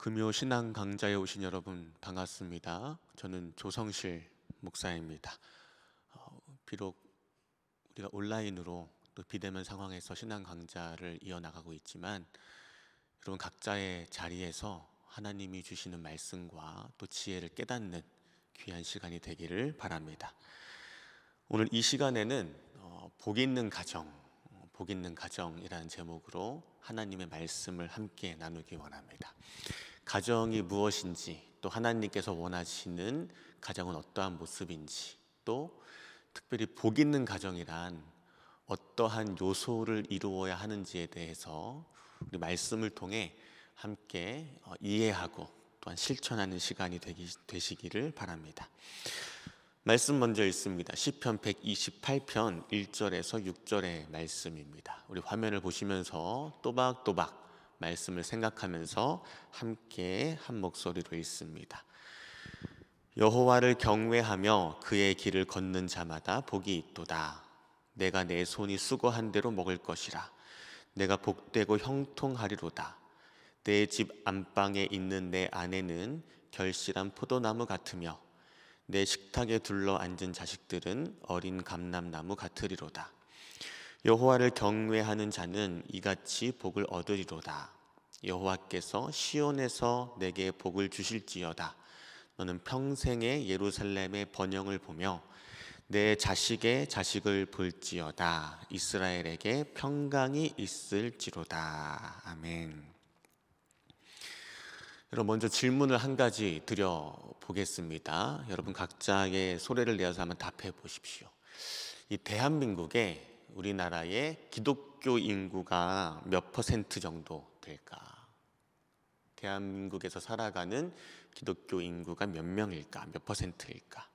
금요 신앙 강좌에 오신 여러분 반갑습니다. 저는 조성실 목사입니다. 어, 비록 우리가 온라인으로 또 비대면 상황에서 신앙 강좌를 이어나가고 있지만 여러분 각자의 자리에서 하나님이 주시는 말씀과 또 지혜를 깨닫는 귀한 시간이 되기를 바랍니다. 오늘 이 시간에는 어, 복 있는 가정, 어, 복 있는 가정이라는 제목으로 하나님의 말씀을 함께 나누기 원합니다. 가정이 무엇인지 또 하나님께서 원하시는 가정은 어떠한 모습인지 또 특별히 복 있는 가정이란 어떠한 요소를 이루어야 하는지에 대해서 우리 말씀을 통해 함께 어, 이해하고 또한 실천하는 시간이 되기, 되시기를 바랍니다. 말씀 먼저 읽습니다. 시편 128편 1절에서 6절의 말씀입니다. 우리 화면을 보시면서 또박또박 말씀을 생각하면서 함께 한 목소리로 있습니다 여호와를 경외하며 그의 길을 걷는 자마다 복이 있도다. 내가 내 손이 수고한 대로 먹을 것이라. 내가 복되고 형통하리로다. 내 집 안방에 있는 내 아내는 결실한 포도나무 같으며 내 식탁에 둘러 앉은 자식들은 어린 감람나무 같으리로다. 여호와를 경외하는 자는 이같이 복을 얻으리로다. 여호와께서 시온에서 내게 복을 주실지어다. 너는 평생에 예루살렘의 번영을 보며 내 자식의 자식을 볼지어다. 이스라엘에게 평강이 있을지로다. 아멘. 여러분 먼저 질문을 한 가지 드려 보겠습니다. 여러분 각자의 소리를 내어서 한번 답해 보십시오. 이 대한민국에 우리나라의 기독교 인구가 몇 퍼센트 정도 될까? 대한민국에서 살아가는 기독교 인구가 몇 명일까? 몇 퍼센트일까?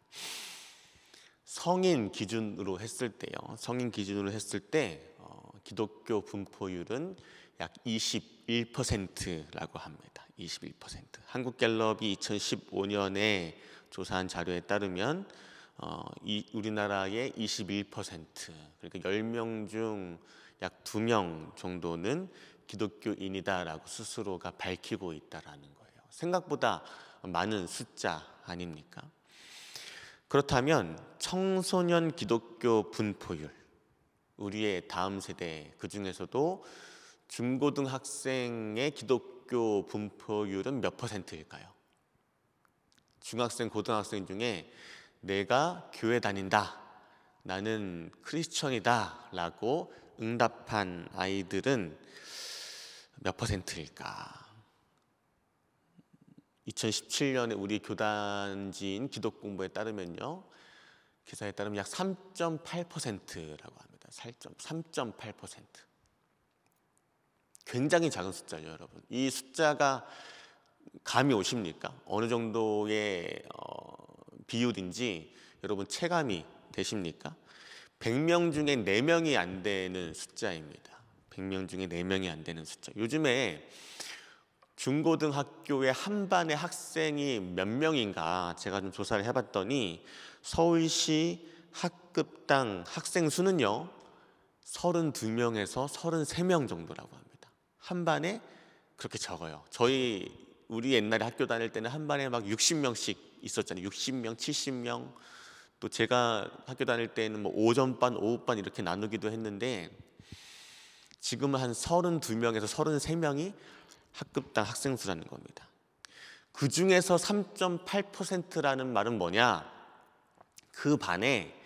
성인 기준으로 했을 때요. 성인 기준으로 했을 때 어, 기독교 분포율은 약 21%라고 합니다. 21%. 한국갤럽이 2015년에 조사한 자료에 따르면 어, 이, 우리나라의 21% 그러니까 10명 중 약 2명 정도는 기독교인이다라고 스스로가 밝히고 있다라는 거예요. 생각보다 많은 숫자 아닙니까? 그렇다면 청소년 기독교 분포율 우리의 다음 세대 그 중에서도 중고등학생의 기독교 분포율은 몇 퍼센트일까요? 중학생 고등학생 중에 내가 교회 다닌다 나는 크리스천이다 라고 응답한 아이들은 몇 퍼센트일까? 2017년에 우리 교단지인 기독공부에 따르면요. 기사에 따르면 약 3.8%라고 합니다. 3.8%. 굉장히 작은 숫자죠, 여러분. 이 숫자가 감이 오십니까? 어느 정도의 어, 비율인지 여러분 체감이 되십니까? 100명 중에 4명이 안 되는 숫자입니다. 100명 중에 4명이 안 되는 숫자. 요즘에 중고등학교에 한 반의 학생이 몇 명인가 제가 좀 조사를 해봤더니 서울시 학급당 학생 수는요 32명에서 33명 정도라고 합니다. 한 반에 그렇게 적어요. 저희 우리 옛날에 학교 다닐 때는 한 반에 막 60명씩 있었잖아요. 60명, 70명. 또 제가 학교 다닐 때는 뭐 오전반, 오후반 이렇게 나누기도 했는데 지금 한 32명에서 33명이 학급당 학생 수라는 겁니다. 그 중에서 3.8%라는 말은 뭐냐? 그 반에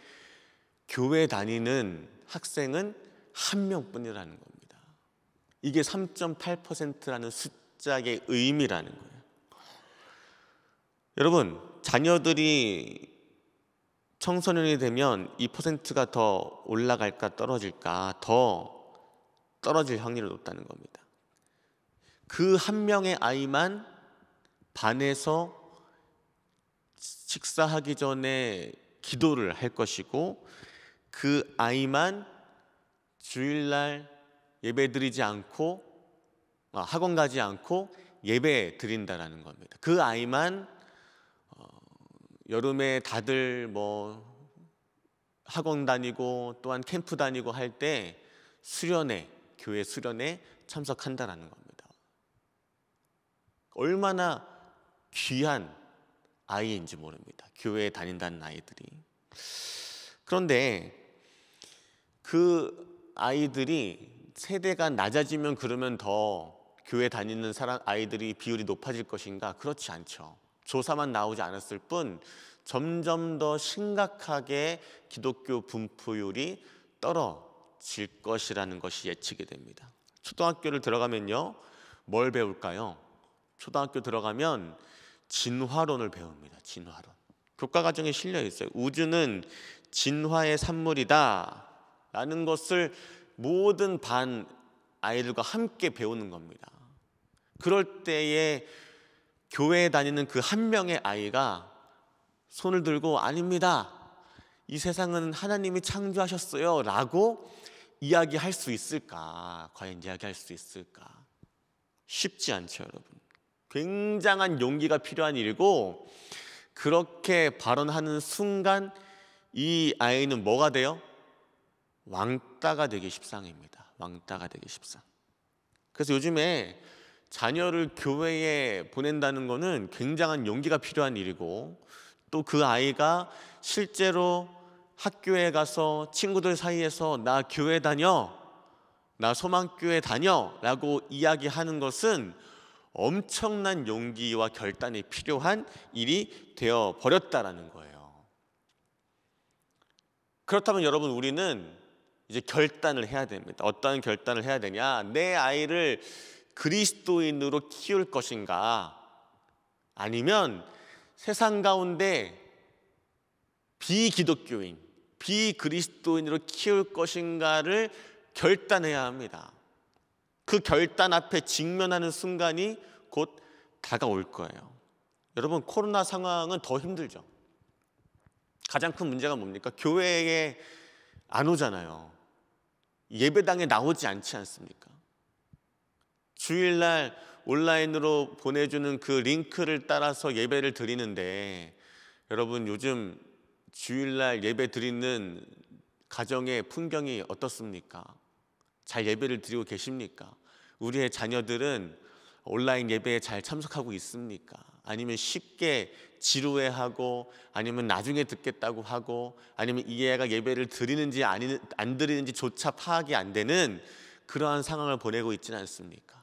교회 다니는 학생은 한 명뿐이라는 겁니다. 이게 3.8%라는 숫자의 의미라는 거예요. 여러분, 자녀들이 청소년이 되면 이 퍼센트가 더 올라갈까 떨어질까 더 떨어질 확률이 높다는 겁니다. 그 한 명의 아이만 반에서 식사하기 전에 기도를 할 것이고 그 아이만 주일날 예배 드리지 않고 아, 학원 가지 않고 예배 드린다라는 겁니다. 그 아이만 어, 여름에 다들 뭐 학원 다니고 또한 캠프 다니고 할 때 수련회 교회 수련에 참석한다라는 겁니다. 얼마나 귀한 아이인지 모릅니다. 교회에 다닌다는 아이들이. 그런데 그 아이들이 세대가 낮아지면 그러면 더 교회 다니는 사람 아이들이 비율이 높아질 것인가? 그렇지 않죠. 조사만 나오지 않았을 뿐 점점 더 심각하게 기독교 분포율이 떨어 질 것이라는 것이 예측이 됩니다. 초등학교를 들어가면요. 뭘 배울까요? 초등학교 들어가면 진화론을 배웁니다. 진화론. 교과 과정에 실려 있어요. 우주는 진화의 산물이다. 라는 것을 모든 반 아이들과 함께 배우는 겁니다. 그럴 때에 교회에 다니는 그 한 명의 아이가 손을 들고 아닙니다. 이 세상은 하나님이 창조하셨어요. 라고 이야기할 수 있을까? 과연 이야기할 수 있을까? 쉽지 않죠, 여러분. 굉장한 용기가 필요한 일이고 그렇게 발언하는 순간 이 아이는 뭐가 돼요? 왕따가 되기 십상입니다. 왕따가 되기 십상. 그래서 요즘에 자녀를 교회에 보낸다는 거는 굉장한 용기가 필요한 일이고 또 그 아이가 실제로 학교에 가서 친구들 사이에서 나 교회 다녀, 나 소망교회 다녀 라고 이야기하는 것은 엄청난 용기와 결단이 필요한 일이 되어 버렸다라는 거예요. 그렇다면 여러분 우리는 이제 결단을 해야 됩니다. 어떠 결단을 해야 되냐? 내 아이를 그리스도인으로 키울 것인가? 아니면 세상 가운데 비기독교인 비그리스도인으로 키울 것인가를 결단해야 합니다. 그 결단 앞에 직면하는 순간이 곧 다가올 거예요. 여러분 코로나 상황은 더 힘들죠. 가장 큰 문제가 뭡니까? 교회에 안 오잖아요. 예배당에 나오지 않지 않습니까? 주일날 온라인으로 보내주는 그 링크를 따라서 예배를 드리는데 여러분 요즘 주일날 예배 드리는 가정의 풍경이 어떻습니까? 잘 예배를 드리고 계십니까? 우리의 자녀들은 온라인 예배에 잘 참석하고 있습니까? 아니면 쉽게 지루해하고 아니면 나중에 듣겠다고 하고 아니면 이 애가 예배를 드리는지 아니, 안 드리는지조차 파악이 안 되는 그러한 상황을 보내고 있지 않습니까?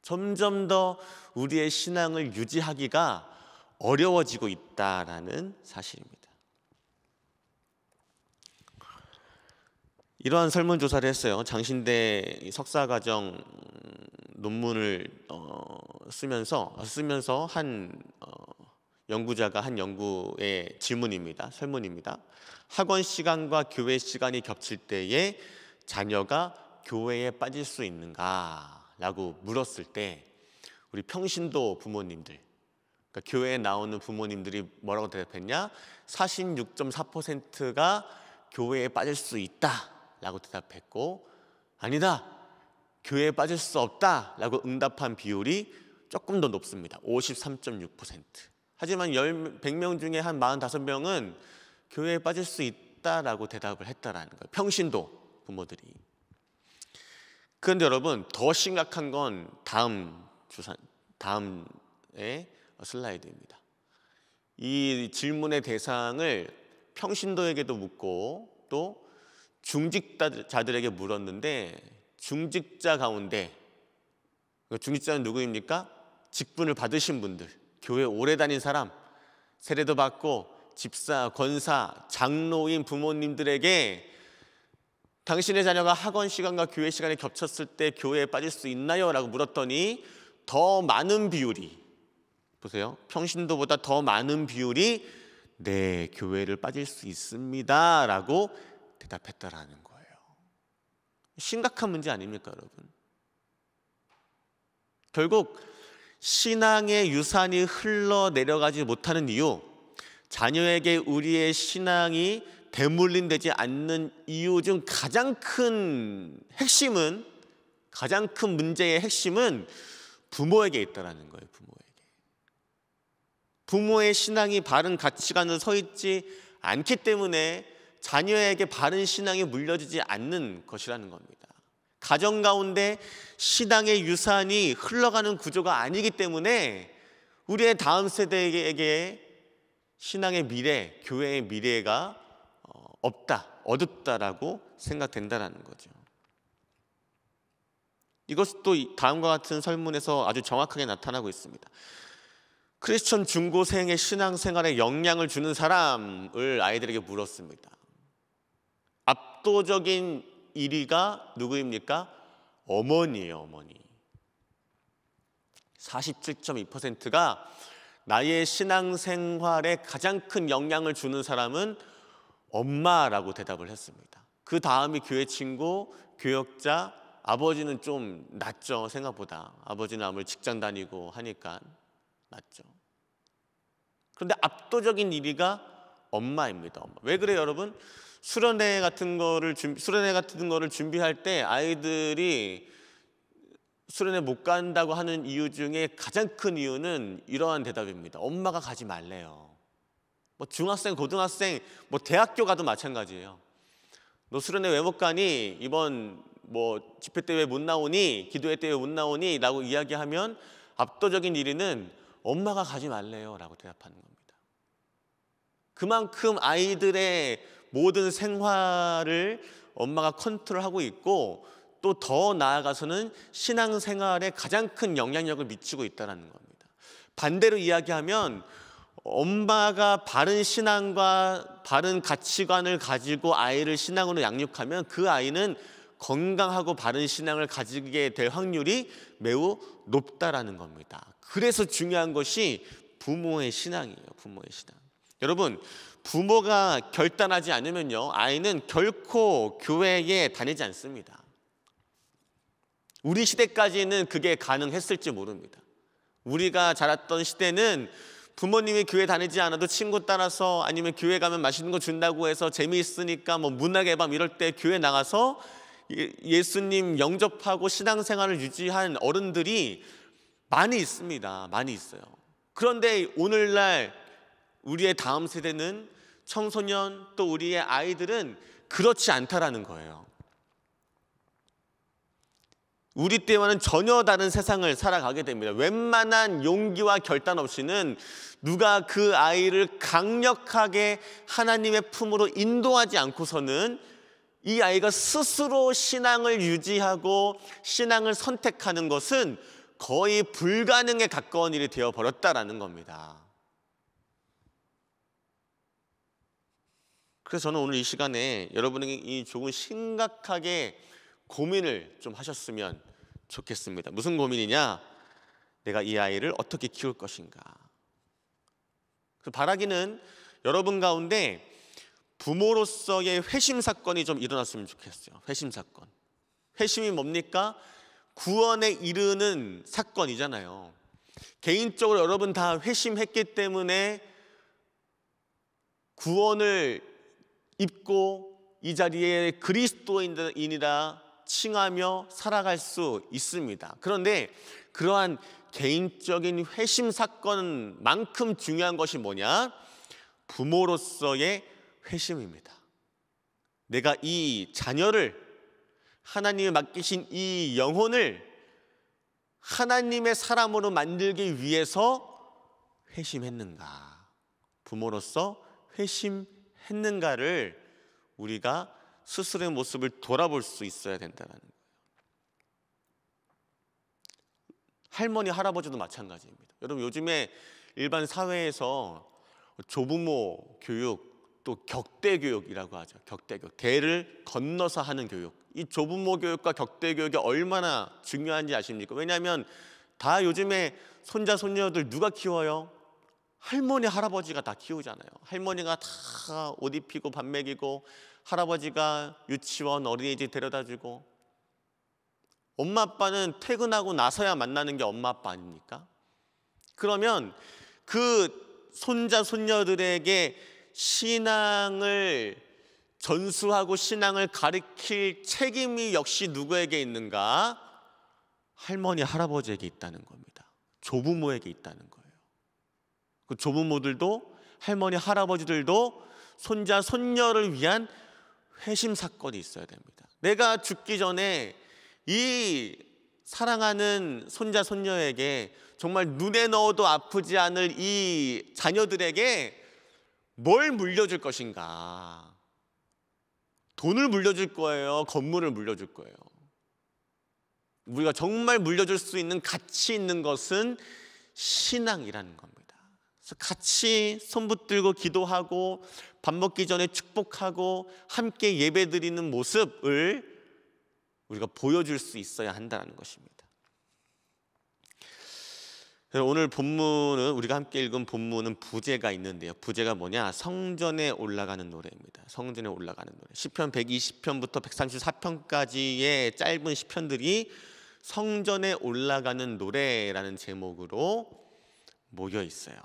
점점 더 우리의 신앙을 유지하기가 어려워지고 있다라는 사실입니다. 이러한 설문조사를 했어요. 장신대 석사과정 논문을 어, 쓰면서 쓰면서 한 어, 연구자가 한 연구의 질문입니다. 설문입니다. 학원 시간과 교회 시간이 겹칠 때에 자녀가 교회에 빠질 수 있는가라고 물었을 때 우리 평신도 부모님들 그러니까 교회에 나오는 부모님들이 뭐라고 대답했냐? 46.4%가 교회에 빠질 수 있다. 라고 대답했고 아니다 교회에 빠질 수 없다 라고 응답한 비율이 조금 더 높습니다 53.6% 하지만 100명 중에 한 45명은 교회에 빠질 수 있다라고 대답을 했다라는 거예요 평신도 부모들이 그런데 여러분 더 심각한 건 다음 주사, 다음의 슬라이드입니다 이 질문의 대상을 평신도에게도 묻고 또 중직자들에게 물었는데 중직자 가운데 그 중직자는 누구입니까? 직분을 받으신 분들, 교회 오래 다닌 사람, 세례도 받고 집사, 권사, 장로인 부모님들에게 당신의 자녀가 학원 시간과 교회 시간이 겹쳤을 때 교회에 빠질 수 있나요? 라고 물었더니 더 많은 비율이 보세요. 평신도보다 더 많은 비율이 네, 교회를 빠질 수 있습니다. 라고 대답했다라는 거예요. 심각한 문제 아닙니까, 여러분? 결국 신앙의 유산이 흘러 내려가지 못하는 이유, 자녀에게 우리의 신앙이 대물림되지 않는 이유 중 가장 큰 핵심은 가장 큰 문제의 핵심은 부모에게 있다라는 거예요, 부모에게. 부모의 신앙이 바른 가치관으서 있지 않기 때문에 자녀에게 바른 신앙이 물려지지 않는 것이라는 겁니다. 가정 가운데 신앙의 유산이 흘러가는 구조가 아니기 때문에 우리의 다음 세대에게 신앙의 미래, 교회의 미래가 어, 없다, 어둡다라고 생각된다라는 거죠. 이것도 다음과 같은 설문에서 아주 정확하게 나타나고 있습니다. 크리스천 중고생의 신앙생활에 영향을 주는 사람을 아이들에게 물었습니다. 압도적인 1위가 누구입니까? 어머니예요, 어머니. 47.2%가 나의 신앙생활에 가장 큰 영향을 주는 사람은 엄마라고 대답을 했습니다. 그 다음이 교회 친구, 교역자, 아버지는 좀 낮죠, 생각보다. 아버지는 아무리 직장 다니고 하니까 낮죠. 그런데 압도적인 1위가 엄마입니다. 엄마. 왜 그래요, 여러분? 수련회 같은 거를 준비, 수련회 같은 거를 준비할 때 아이들이 수련회 못 간다고 하는 이유 중에 가장 큰 이유는 이러한 대답입니다. 엄마가 가지 말래요. 뭐 중학생, 고등학생, 뭐 대학교 가도 마찬가지예요. 너 수련회 왜 못 가니? 이번 뭐 집회 때 왜 못 나오니? 기도회 때 왜 못 나오니? 라고 이야기하면 압도적인 1위는 엄마가 가지 말래요. 라고 대답하는 겁니다. 그만큼 아이들의 모든 생활을 엄마가 컨트롤하고 있고 또 더 나아가서는 신앙생활에 가장 큰 영향력을 미치고 있다는 겁니다. 반대로 이야기하면 엄마가 바른 신앙과 바른 가치관을 가지고 아이를 신앙으로 양육하면 그 아이는 건강하고 바른 신앙을 가지게 될 확률이 매우 높다라는 겁니다. 그래서 중요한 것이 부모의 신앙이에요. 부모의 신앙. 여러분, 부모가 결단하지 않으면요, 아이는 결코 교회에 다니지 않습니다. 우리 시대까지는 그게 가능했을지 모릅니다. 우리가 자랐던 시대는 부모님이 교회 다니지 않아도 친구 따라서 아니면 교회 가면 맛있는 거 준다고 해서 재미있으니까 뭐 문학의 밤 이럴 때 교회 나가서 예, 예수님 영접하고 신앙생활을 유지한 어른들이 많이 있습니다. 많이 있어요. 그런데 오늘날 우리의 다음 세대는 청소년 또 우리의 아이들은 그렇지 않다라는 거예요. 우리 때와는 전혀 다른 세상을 살아가게 됩니다. 웬만한 용기와 결단 없이는 누가 그 아이를 강력하게 하나님의 품으로 인도하지 않고서는 이 아이가 스스로 신앙을 유지하고 신앙을 선택하는 것은 거의 불가능에 가까운 일이 되어 버렸다라는 겁니다. 그래서 저는 오늘 이 시간에 여러분에게 이 조금 심각하게 고민을 좀 하셨으면 좋겠습니다. 무슨 고민이냐? 내가 이 아이를 어떻게 키울 것인가? 그 바라기는 여러분 가운데 부모로서의 회심 사건이 좀 일어났으면 좋겠어요. 회심 사건. 회심이 뭡니까? 구원에 이르는 사건이잖아요. 개인적으로 여러분 다 회심했기 때문에 구원을 입고 이 자리에 그리스도인이라 칭하며 살아갈 수 있습니다. 그런데 그러한 개인적인 회심 사건만큼 중요한 것이 뭐냐? 부모로서의 회심입니다. 내가 이 자녀를 하나님이 맡기신 이 영혼을 하나님의 사람으로 만들기 위해서 회심했는가? 부모로서 회심 했는가를 우리가 스스로의 모습을 돌아볼 수 있어야 된다는 거예요. 할머니, 할아버지도 마찬가지입니다. 여러분 요즘에 일반 사회에서 조부모 교육 또 격대 교육이라고 하죠. 격대 교육. 대를 건너서 하는 교육. 이 조부모 교육과 격대 교육이 얼마나 중요한지 아십니까? 왜냐하면 다 요즘에 손자 손녀들 누가 키워요? 할머니 할아버지가 다 키우잖아요. 할머니가 다 옷 입히고 밥 먹이고 할아버지가 유치원 어린이집 데려다주고 엄마 아빠는 퇴근하고 나서야 만나는 게 엄마 아빠 아닙니까? 그러면 그 손자 손녀들에게 신앙을 전수하고 신앙을 가르칠 책임이 역시 누구에게 있는가? 할머니 할아버지에게 있다는 겁니다. 조부모에게 있다는 거예요. 그 조부모들도 할머니 할아버지들도 손자 손녀를 위한 회심 사건이 있어야 됩니다. 내가 죽기 전에 이 사랑하는 손자 손녀에게 정말 눈에 넣어도 아프지 않을 이 자녀들에게 뭘 물려줄 것인가? 돈을 물려줄 거예요. 건물을 물려줄 거예요. 우리가 정말 물려줄 수 있는 가치 있는 것은 신앙이라는 겁니다. 같이 손 붙들고 기도하고 밥 먹기 전에 축복하고 함께 예배 드리는 모습을 우리가 보여줄 수 있어야 한다는 것입니다. 오늘 본문은 우리가 함께 읽은 본문은 부제가 있는데요. 부제가 뭐냐? 성전에 올라가는 노래입니다. 성전에 올라가는 노래. 시편 120편부터 134편까지의 짧은 시편들이 성전에 올라가는 노래라는 제목으로 모여 있어요.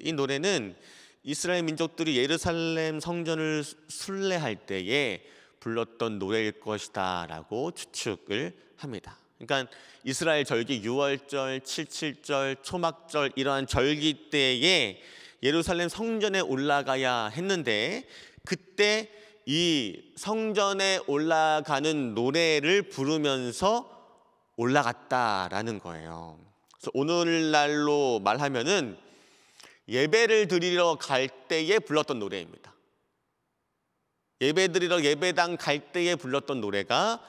이 노래는 이스라엘 민족들이 예루살렘 성전을 순례할 때에 불렀던 노래일 것이다라고 추측을 합니다. 그러니까 이스라엘 절기 6월절, 77절, 초막절 이러한 절기 때에 예루살렘 성전에 올라가야 했는데 그때 이 성전에 올라가는 노래를 부르면서 올라갔다라는 거예요. 그래서 오늘날로 말하면은 예배를 드리러 갈 때에 불렀던 노래입니다. 예배 드리러 예배당 갈 때에 불렀던 노래가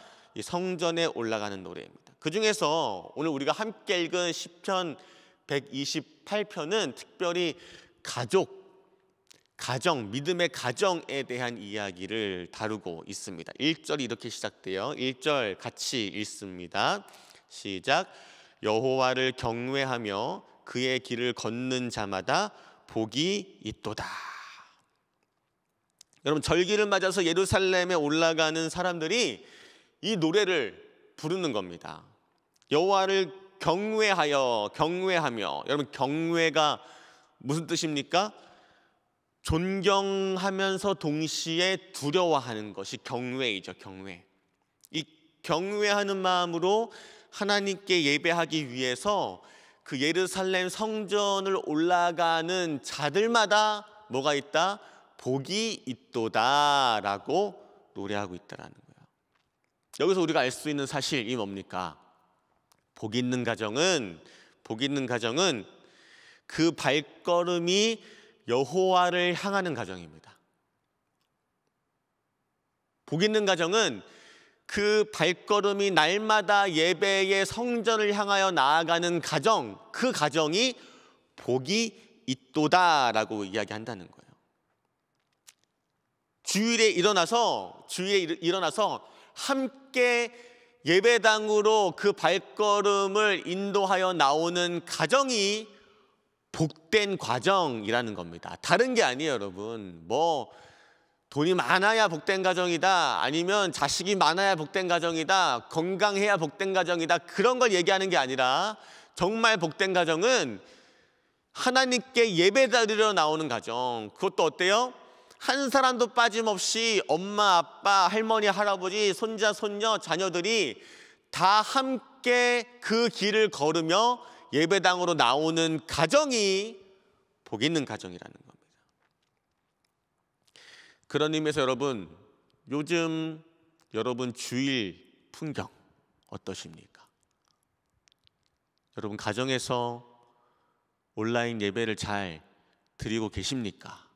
성전에 올라가는 노래입니다. 그 중에서 오늘 우리가 함께 읽은 10편 128편은 특별히 가족, 가정, 믿음의 가정에 대한 이야기를 다루고 있습니다. 1절이 이렇게 시작돼요. 1절 같이 읽습니다. 시작. 여호와를 경외하며 그의 길을 걷는 자마다 복이 있도다. 여러분 절기를 맞아서 예루살렘에 올라가는 사람들이 이 노래를 부르는 겁니다. 여호와를 경외하여 경외하며 여러분 경외가 무슨 뜻입니까? 존경하면서 동시에 두려워하는 것이 경외이죠, 경외. 이 경외하는 마음으로 하나님께 예배하기 위해서 그 예루살렘 성전을 올라가는 자들마다 뭐가 있다? 복이 있도다라고 노래하고 있다라는 거예요. 여기서 우리가 알 수 있는 사실이 뭡니까? 복 있는 가정은 복 있는 가정은 그 발걸음이 여호와를 향하는 가정입니다. 복 있는 가정은 그 발걸음이 날마다 예배의 성전을 향하여 나아가는 가정, 그 가정이 복이 있도다라고 이야기한다는 거예요. 주일에 일어나서 주일에 일어나서 함께 예배당으로 그 발걸음을 인도하여 나오는 가정이 복된 과정이라는 겁니다. 다른 게 아니에요, 여러분. 뭐 돈이 많아야 복된 가정이다 아니면 자식이 많아야 복된 가정이다 건강해야 복된 가정이다 그런 걸 얘기하는 게 아니라 정말 복된 가정은 하나님께 예배드리로 나오는 가정 그것도 어때요? 한 사람도 빠짐없이 엄마, 아빠, 할머니, 할아버지, 손자, 손녀, 자녀들이 다 함께 그 길을 걸으며 예배당으로 나오는 가정이 복 있는 가정이라는 거예요 그런 의미에서 여러분 요즘 여러분 주일 풍경 어떠십니까? 여러분 가정에서 온라인 예배를 잘 드리고 계십니까?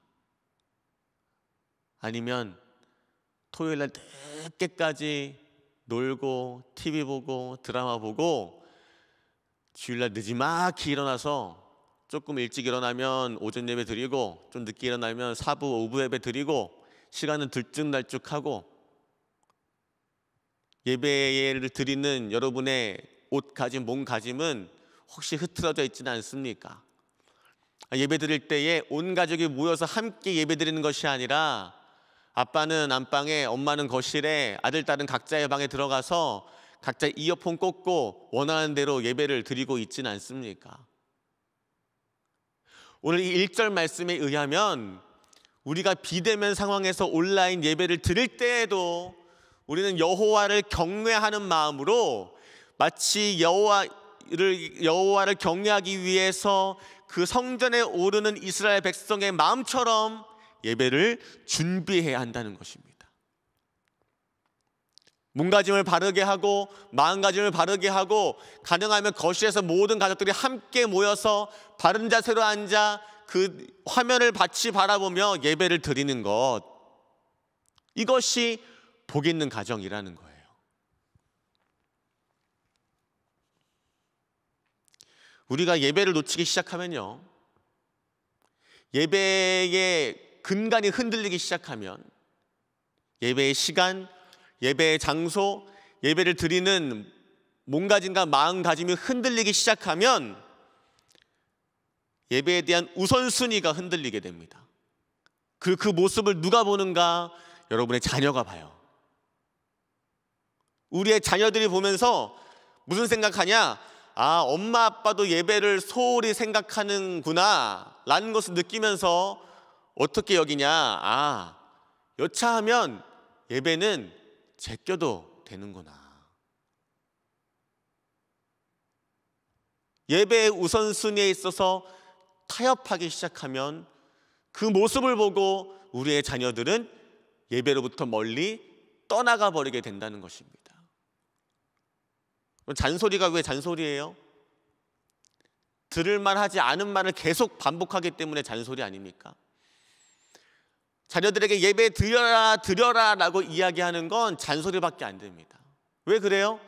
아니면 토요일 날 늦게까지 놀고 TV 보고 드라마 보고 주일 날 늦지막히 일어나서 조금 일찍 일어나면 오전 예배 드리고 좀 늦게 일어나면 사부 오부 예배 드리고 시간은 들쭉날쭉하고 예배를 드리는 여러분의 옷가짐, 몸가짐은 혹시 흐트러져 있지는 않습니까? 예배 드릴 때에 온 가족이 모여서 함께 예배 드리는 것이 아니라 아빠는 안방에, 엄마는 거실에, 아들, 딸은 각자의 방에 들어가서 각자 이어폰 꽂고 원하는 대로 예배를 드리고 있지는 않습니까? 오늘 이 1절 말씀에 의하면 우리가 비대면 상황에서 온라인 예배를 드릴 때에도 우리는 여호와를 경외하는 마음으로 마치 여호와를 여호와를 경외하기 위해서 그 성전에 오르는 이스라엘 백성의 마음처럼 예배를 준비해야 한다는 것입니다. 몸가짐을 바르게 하고 마음가짐을 바르게 하고 가능하면 거실에서 모든 가족들이 함께 모여서 바른 자세로 앉아 그 화면을 같이 바라보며 예배를 드리는 것 이것이 복 있는 가정이라는 거예요. 우리가 예배를 놓치기 시작하면요. 예배의 근간이 흔들리기 시작하면 예배의 시간, 예배의 장소, 예배를 드리는 몸가짐과 마음가짐이 흔들리기 시작하면 예배에 대한 우선순위가 흔들리게 됩니다. 그, 그 모습을 누가 보는가? 여러분의 자녀가 봐요. 우리의 자녀들이 보면서 무슨 생각하냐? 아, 엄마 아빠도 예배를 소홀히 생각하는구나. 라는 것을 느끼면서 어떻게 여기냐? 아, 여차하면 예배는 제껴도 되는구나. 예배의 우선순위에 있어서 타협하기 시작하면 그 모습을 보고 우리의 자녀들은 예배로부터 멀리 떠나가 버리게 된다는 것입니다. 잔소리가 왜 잔소리예요? 들을만 하지 않은 말을 계속 반복하기 때문에 잔소리 아닙니까? 자녀들에게 예배 드려라, 드려라 라고 이야기하는 건 잔소리밖에 안 됩니다. 왜 그래요?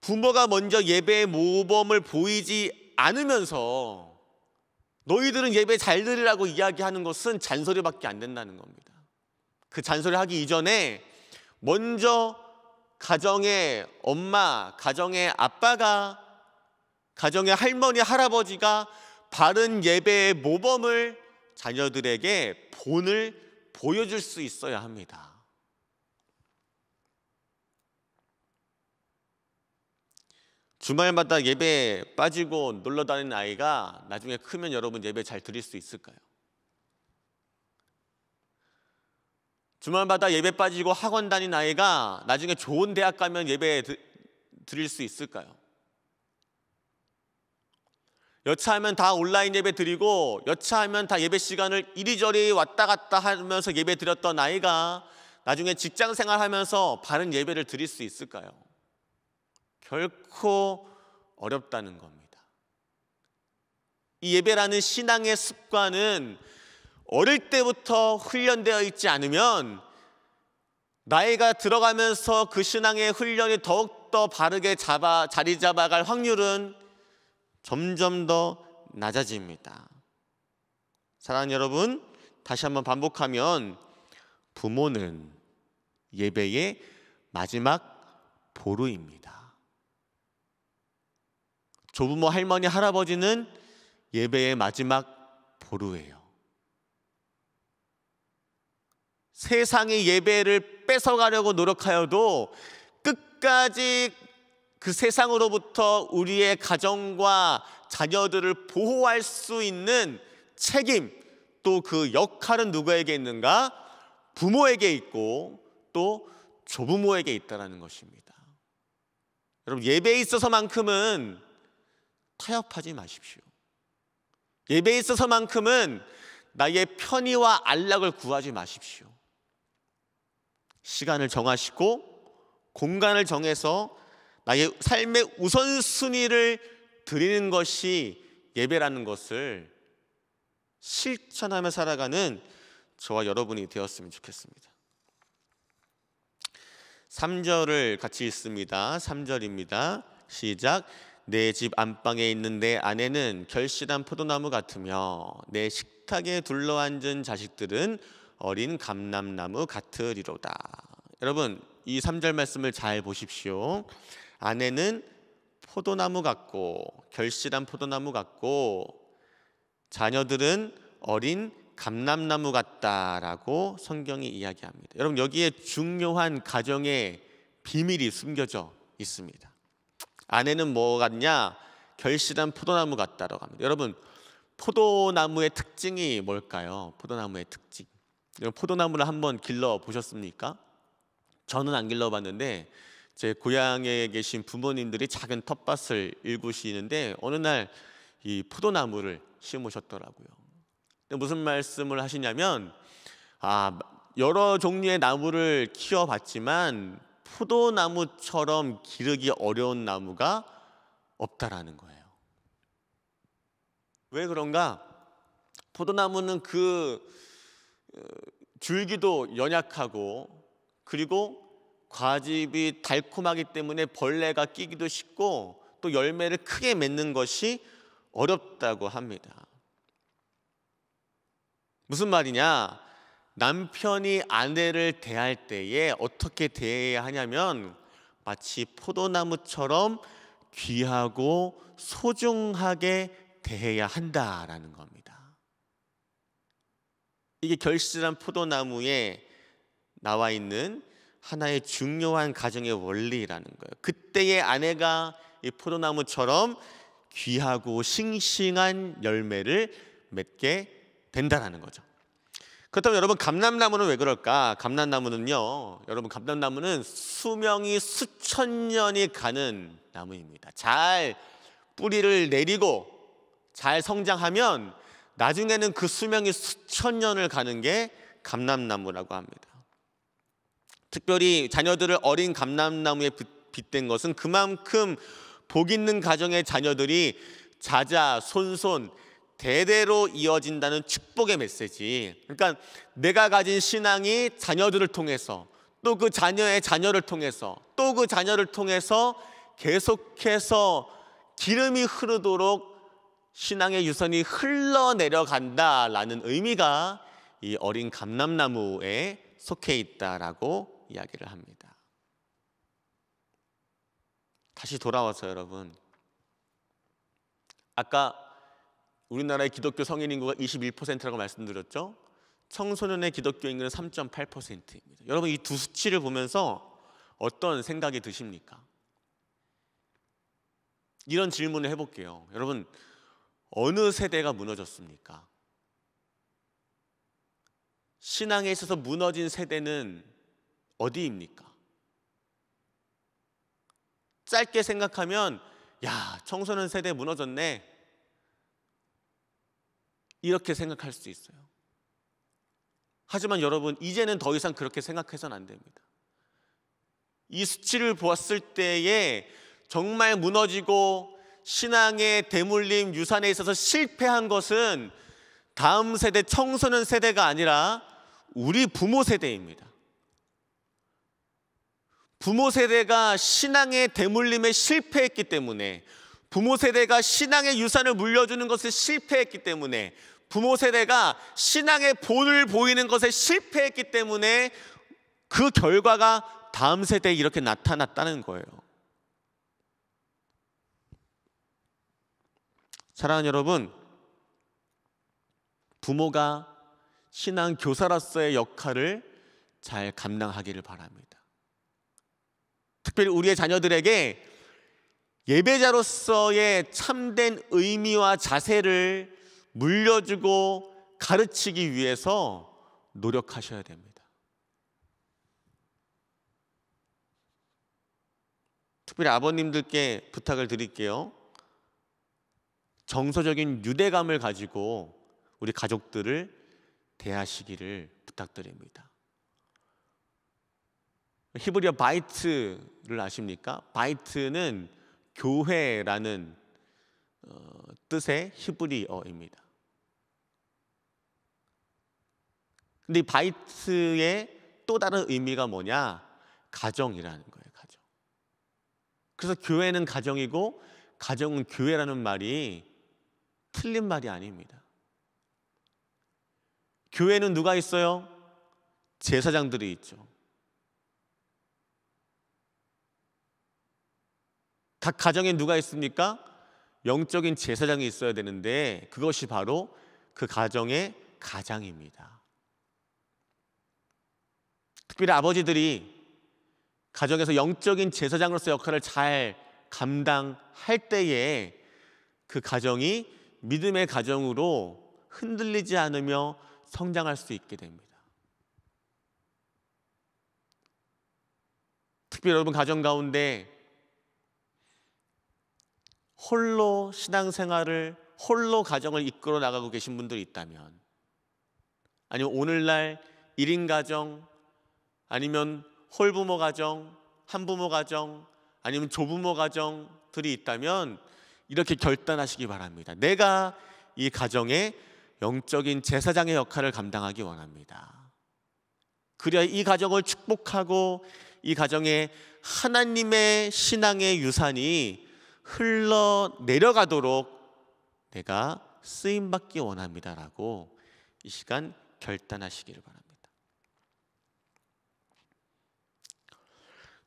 부모가 먼저 예배의 모범을 보이지 않으면서 너희들은 예배 잘들으라고 이야기하는 것은 잔소리밖에 안 된다는 겁니다. 그 잔소리 하기 이전에 먼저 가정의 엄마, 가정의 아빠가, 가정의 할머니, 할아버지가 바른 예배의 모범을 자녀들에게 본을 보여줄 수 있어야 합니다. 주말마다 예배 빠지고 놀러 다니는 아이가 나중에 크면 여러분 예배 잘 드릴 수 있을까요? 주말마다 예배 빠지고 학원 다닌 아이가 나중에 좋은 대학 가면 예배 드릴 수 있을까요? 여차하면 다 온라인 예배 드리고 여차하면 다 예배 시간을 이리저리 왔다 갔다 하면서 예배 드렸던 아이가 나중에 직장 생활하면서 바른 예배를 드릴 수 있을까요? 결코 어렵다는 겁니다. 이 예배라는 신앙의 습관은 어릴 때부터 훈련되어 있지 않으면 나이가 들어가면서 그 신앙의 훈련이 더욱더 바르게 잡아, 자리 잡아갈 확률은 점점 더 낮아집니다. 사랑하는 여러분, 다시 한번 반복하면 부모는 예배의 마지막 보루입니다. 조부모, 뭐 할머니, 할아버지는 예배의 마지막 보루예요. 세상의 예배를 뺏어가려고 노력하여도 끝까지 그 세상으로부터 우리의 가정과 자녀들을 보호할 수 있는 책임 또 그 역할은 누구에게 있는가? 부모에게 있고 또 조부모에게 있다는 것입니다. 여러분 예배에 있어서만큼은 타협하지 마십시오. 예배에 있어서만큼은 나의 편의와 안락을 구하지 마십시오. 시간을 정하시고 공간을 정해서 나의 삶의 우선순위를 드리는 것이 예배라는 것을 실천하며 살아가는 저와 여러분이 되었으면 좋겠습니다. 3절을 같이 읽습니다. 3절입니다. 시작. 내집 안방에 있는 내 아내는 결실한 포도나무 같으며 내 식탁에 둘러앉은 자식들은 어린 감람나무 같으리로다. 여러분 이 3절 말씀을 잘 보십시오. 아내는 포도나무 같고 결실한 포도나무 같고 자녀들은 어린 감람나무 같다라고 성경이 이야기합니다. 여러분 여기에 중요한 가정의 비밀이 숨겨져 있습니다. 아내는뭐 같냐? 결실한 포도나무 같다라고 합니다. 여러분, 포도나무의 특징이 뭘까요? 포도나무의 특징. 여러분, 포도나무를 한번 길러 보셨습니까? 저는 안 길러 봤는데 제 고향에 계신 부모님들이 작은 텃밭을 일구시는데 어느 날 이 포도나무를 심으셨더라고요. 무슨 말씀을 하시냐면 아 여러 종류의 나무를 키워봤지만 포도나무처럼 기르기 어려운 나무가 없다라는 거예요. 왜 그런가? 포도나무는 그 어, 줄기도 연약하고 그리고 과즙이 달콤하기 때문에 벌레가 끼기도 쉽고 또 열매를 크게 맺는 것이 어렵다고 합니다. 무슨 말이냐? 남편이 아내를 대할 때에 어떻게 대해야 하냐면 마치 포도나무처럼 귀하고 소중하게 대해야 한다라는 겁니다. 이게 결실한 포도나무에 나와 있는 하나의 중요한 가정의 원리라는 거예요. 그때의 아내가 이 포도나무처럼 귀하고 싱싱한 열매를 맺게 된다라는 거죠. 그렇다면 여러분 감람나무는 왜 그럴까? 감람나무는요. 여러분 감람나무는 수명이 수천 년이 가는 나무입니다. 잘 뿌리를 내리고 잘 성장하면 나중에는 그 수명이 수천 년을 가는 게 감람나무라고 합니다. 특별히 자녀들을 어린 감람나무에 빗댄 것은 그만큼 복 있는 가정의 자녀들이 자자, 손손 대대로 이어진다는 축복의 메시지. 그러니까 내가 가진 신앙이 자녀들을 통해서 또 그 자녀의 자녀를 통해서 또 그 자녀를 통해서 계속해서 기름이 흐르도록 신앙의 유선이 흘러내려간다라는 의미가 이 어린 감람나무에 속해 있다라고 이야기를 합니다. 다시 돌아와서 여러분 아까 우리나라의 기독교 성인 인구가 21%라고 말씀드렸죠. 청소년의 기독교 인구는 3.8%입니다. 여러분 이 두 수치를 보면서 어떤 생각이 드십니까? 이런 질문을 해볼게요. 여러분 어느 세대가 무너졌습니까? 신앙에 있어서 무너진 세대는 어디입니까? 짧게 생각하면 야 청소년 세대 무너졌네 이렇게 생각할 수 있어요. 하지만 여러분, 이제는 더 이상 그렇게 생각해서는 안 됩니다. 이 수치를 보았을 때에 정말 무너지고 신앙의 대물림 유산에 있어서 실패한 것은 다음 세대 청소년 세대가 아니라 우리 부모 세대입니다. 부모 세대가 신앙의 대물림에 실패했기 때문에 부모 세대가 신앙의 유산을 물려주는 것을 실패했기 때문에 부모 세대가 신앙의 본을 보이는 것에 실패했기 때문에 그 결과가 다음 세대에 이렇게 나타났다는 거예요. 사랑하는 여러분, 부모가 신앙 교사로서의 역할을 잘 감당하기를 바랍니다. 특별히 우리의 자녀들에게 예배자로서의 참된 의미와 자세를 물려주고 가르치기 위해서 노력하셔야 됩니다. 특별히 아버님들께 부탁을 드릴게요. 정서적인 유대감을 가지고 우리 가족들을 대하시기를 부탁드립니다. 히브리어 바이트를 아십니까? 바이트는 교회라는 어, 뜻의 히브리어입니다. 근데 바이트의 또 다른 의미가 뭐냐? 가정이라는 거예요, 가정. 그래서 교회는 가정이고 가정은 교회라는 말이 틀린 말이 아닙니다. 교회는 누가 있어요? 제사장들이 있죠. 각 가정에 누가 있습니까? 영적인 제사장이 있어야 되는데 그것이 바로 그 가정의 가장입니다. 특별히 아버지들이 가정에서 영적인 제사장으로서 역할을 잘 감당할 때에 그 가정이 믿음의 가정으로 흔들리지 않으며 성장할 수 있게 됩니다. 특별히 여러분 가정 가운데 홀로 신앙생활을 홀로 가정을 이끌어 나가고 계신 분들이 있다면 아니면 오늘날 1인 가정 아니면 홀부모 가정, 한부모 가정 아니면 조부모 가정들이 있다면 이렇게 결단하시기 바랍니다. 내가 이 가정의 영적인 제사장의 역할을 감당하기 원합니다. 그래야 이 가정을 축복하고 이 가정에 하나님의 신앙의 유산이 흘러 내려가도록 내가 쓰임 받기 원합니다라고 이 시간 결단하시기를 바랍니다.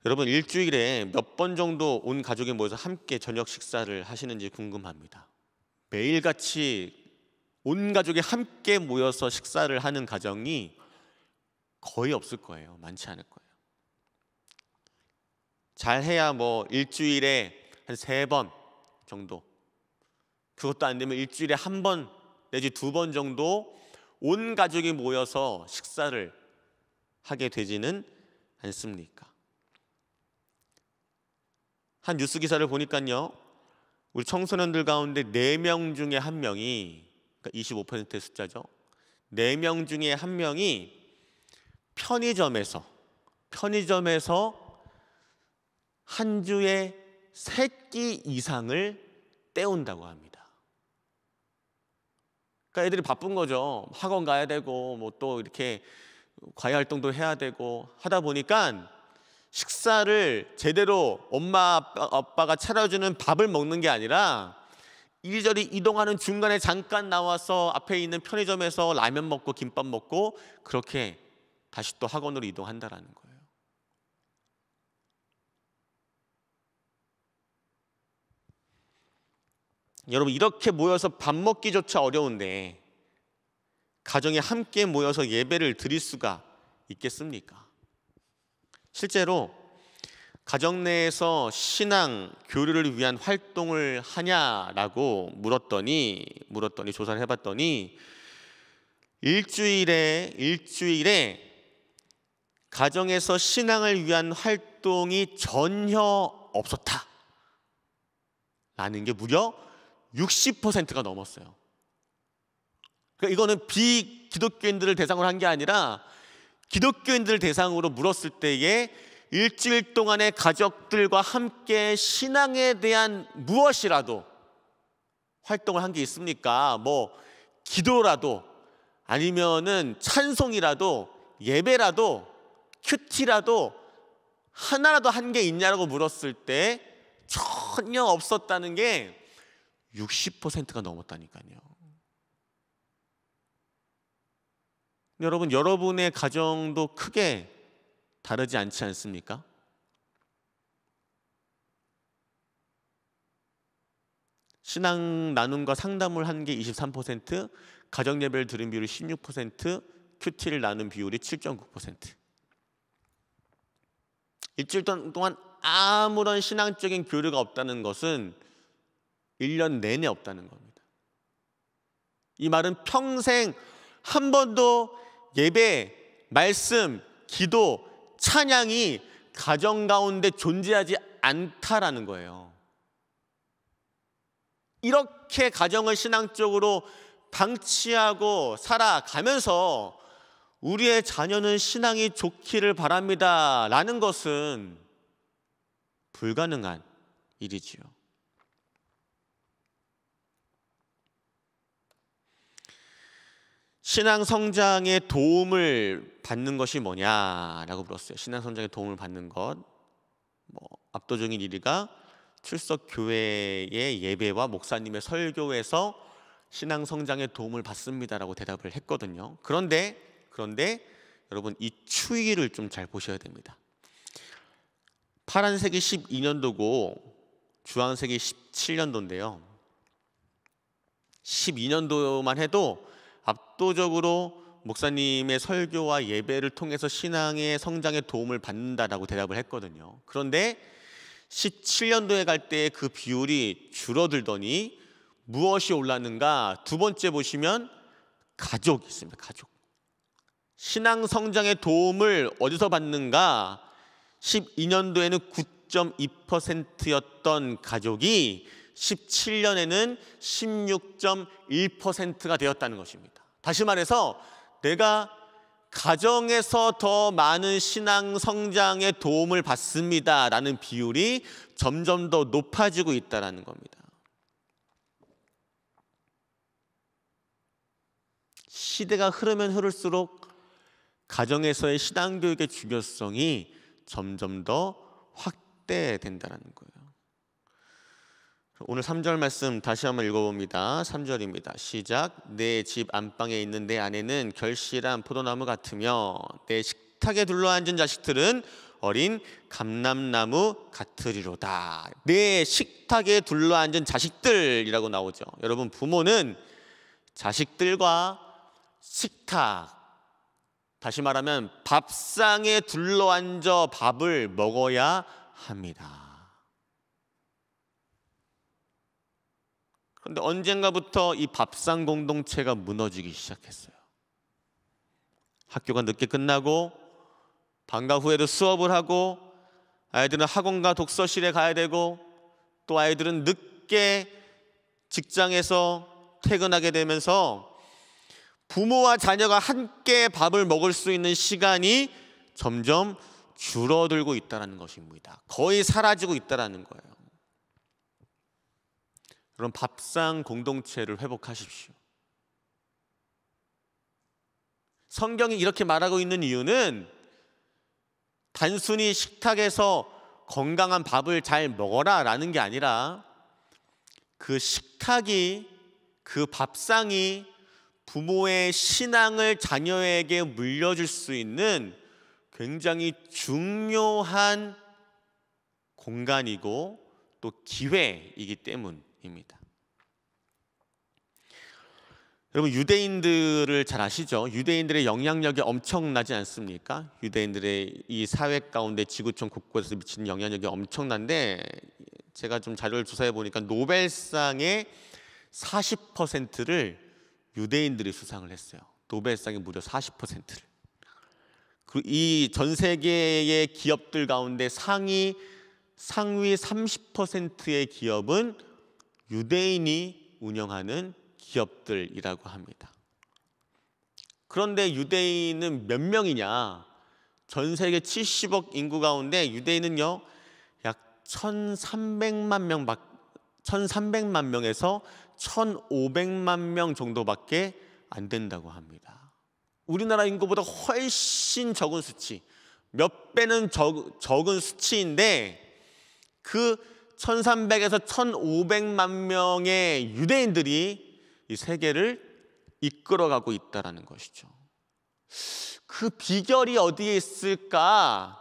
여러분 일주일에 몇 번 정도 온 가족이 모여서 함께 저녁 식사를 하시는지 궁금합니다. 매일같이 온 가족이 함께 모여서 식사를 하는 가정이 거의 없을 거예요. 많지 않을 거예요. 잘해야 뭐 일주일에 한세번 정도 그것도 안 되면 일주일에 한 번 내지 두 번 정도 온 가족이 모여서 식사를 하게 되지는 않습니까? 한 뉴스 기사를 보니까요. 우리 청소년들 가운데 네 명 중에 한명이 그러니까 25%의 숫자죠. 네 명 중에 한명이 편의점에서 편의점에서 한 주에 3끼 이상을 떼운다고 합니다. 그러니까 애들이 바쁜 거죠. 학원 가야 되고 뭐 또 이렇게 과외 활동도 해야 되고 하다 보니까 식사를 제대로 엄마 아빠, 가 차려주는 밥을 먹는 게 아니라 이리저리 이동하는 중간에 잠깐 나와서 앞에 있는 편의점에서 라면 먹고 김밥 먹고 그렇게 다시 또 학원으로 이동한다라는 거예요. 여러분 이렇게 모여서 밥 먹기조차 어려운데 가정에 함께 모여서 예배를 드릴 수가 있겠습니까? 실제로 가정 내에서 신앙 교류를 위한 활동을 하냐라고 물었더니 물었더니 조사를 해봤더니 일주일에 일주일에 가정에서 신앙을 위한 활동이 전혀 없었다. 라는 게 무려 60%가 넘었어요. 그러니까 이거는 비기독교인들을 대상으로 한 게 아니라 기독교인들 대상으로 물었을 때에 일주일 동안의 가족들과 함께 신앙에 대한 무엇이라도 활동을 한 게 있습니까? 뭐 기도라도 아니면은 찬송이라도 예배라도 큐티라도 하나라도 한 게 있냐라고 물었을 때 전혀 없었다는 게 60%가 넘었다니까요. 여러분, 여러분의 가정도 크게 다르지 않지 않습니까? 신앙 나눔과 상담을 한 게 23%, 가정 예배를 들은 비율이 16%, 큐티를 나눈 비율이 7.9%. 일주일 동안 아무런 신앙적인 교류가 없다는 것은 1년 내내 없다는 겁니다. 이 말은 평생 한 번도 예배, 말씀, 기도, 찬양이 가정 가운데 존재하지 않다라는 거예요. 이렇게 가정을 신앙적으로 방치하고 살아가면서 우리의 자녀는 신앙이 좋기를 바랍니다. 라는 것은 불가능한 일이지요. 신앙 성장에 도움을 받는 것이 뭐냐라고 물었어요. 신앙 성장에 도움을 받는 것. 뭐 압도적인 1위가 출석 교회의 예배와 목사님의 설교에서 신앙 성장에 도움을 받습니다라고 대답을 했거든요. 그런데 그런데 여러분 이 추이를 좀 잘 보셔야 됩니다. 파란색이 12년도고 주황색이 17년도인데요. 12년도만 해도 압도적으로 목사님의 설교와 예배를 통해서 신앙의 성장에 도움을 받는다라고 대답을 했거든요. 그런데 17년도에 갈 때 그 비율이 줄어들더니 무엇이 올랐는가? 두 번째 보시면 가족이 있습니다. 가족. 신앙 성장의 도움을 어디서 받는가? 12년도에는 9.2%였던 가족이 17년에는 16.1%가 되었다는 것입니다. 다시 말해서 내가 가정에서 더 많은 신앙 성장의 도움을 받습니다. 라는 비율이 점점 더 높아지고 있다는 겁니다. 시대가 흐르면 흐를수록 가정에서의 신앙교육의 중요성이 점점 더 확대된다는 거예요. 오늘 3절 말씀 다시 한번 읽어봅니다. 3절입니다. 시작. 내 집 안방에 있는 내 아내는 결실한 포도나무 같으며 내 식탁에 둘러앉은 자식들은 어린 감람나무 같으리로다. 내 식탁에 둘러앉은 자식들이라고 나오죠. 여러분 부모는 자식들과 식탁 다시 말하면 밥상에 둘러앉아 밥을 먹어야 합니다. 그런데 언젠가부터 이 밥상 공동체가 무너지기 시작했어요. 학교가 늦게 끝나고 방과 후에도 수업을 하고 아이들은 학원과 독서실에 가야 되고 또 아이들은 늦게 직장에서 퇴근하게 되면서 부모와 자녀가 함께 밥을 먹을 수 있는 시간이 점점 줄어들고 있다는 것입니다. 거의 사라지고 있다는 거예요. 그런 밥상 공동체를 회복하십시오. 성경이 이렇게 말하고 있는 이유는 단순히 식탁에서 건강한 밥을 잘 먹어라 라는 게 아니라 그 식탁이 그 밥상이 부모의 신앙을 자녀에게 물려줄 수 있는 굉장히 중요한 공간이고 또 기회이기 때문 입니다. 여러분 유대인들을 잘 아시죠? 유대인들의 영향력이 엄청나지 않습니까? 유대인들의 이 사회 가운데 지구촌 곳곳에서 미치는 영향력이 엄청난데 제가 좀 자료를 조사해 보니까 노벨상의 40%를 유대인들이 수상을 했어요. 노벨상의 무려 40%를. 그 이전 세계의 기업들 가운데 상위 상위 30%의 기업은 유대인이 운영하는 기업들이라고 합니다. 그런데 유대인은 몇 명이냐? 전 세계 70억 인구 가운데 유대인은요, 약 1,300만 명 밖, 1,300만 명에서 1,500만 명 정도밖에 안 된다고 합니다. 우리나라 인구보다 훨씬 적은 수치, 몇 배는 적, 적은 수치인데 그 1300에서 1500만 명의 유대인들이 이 세계를 이끌어가고 있다는 것이죠. 그 비결이 어디에 있을까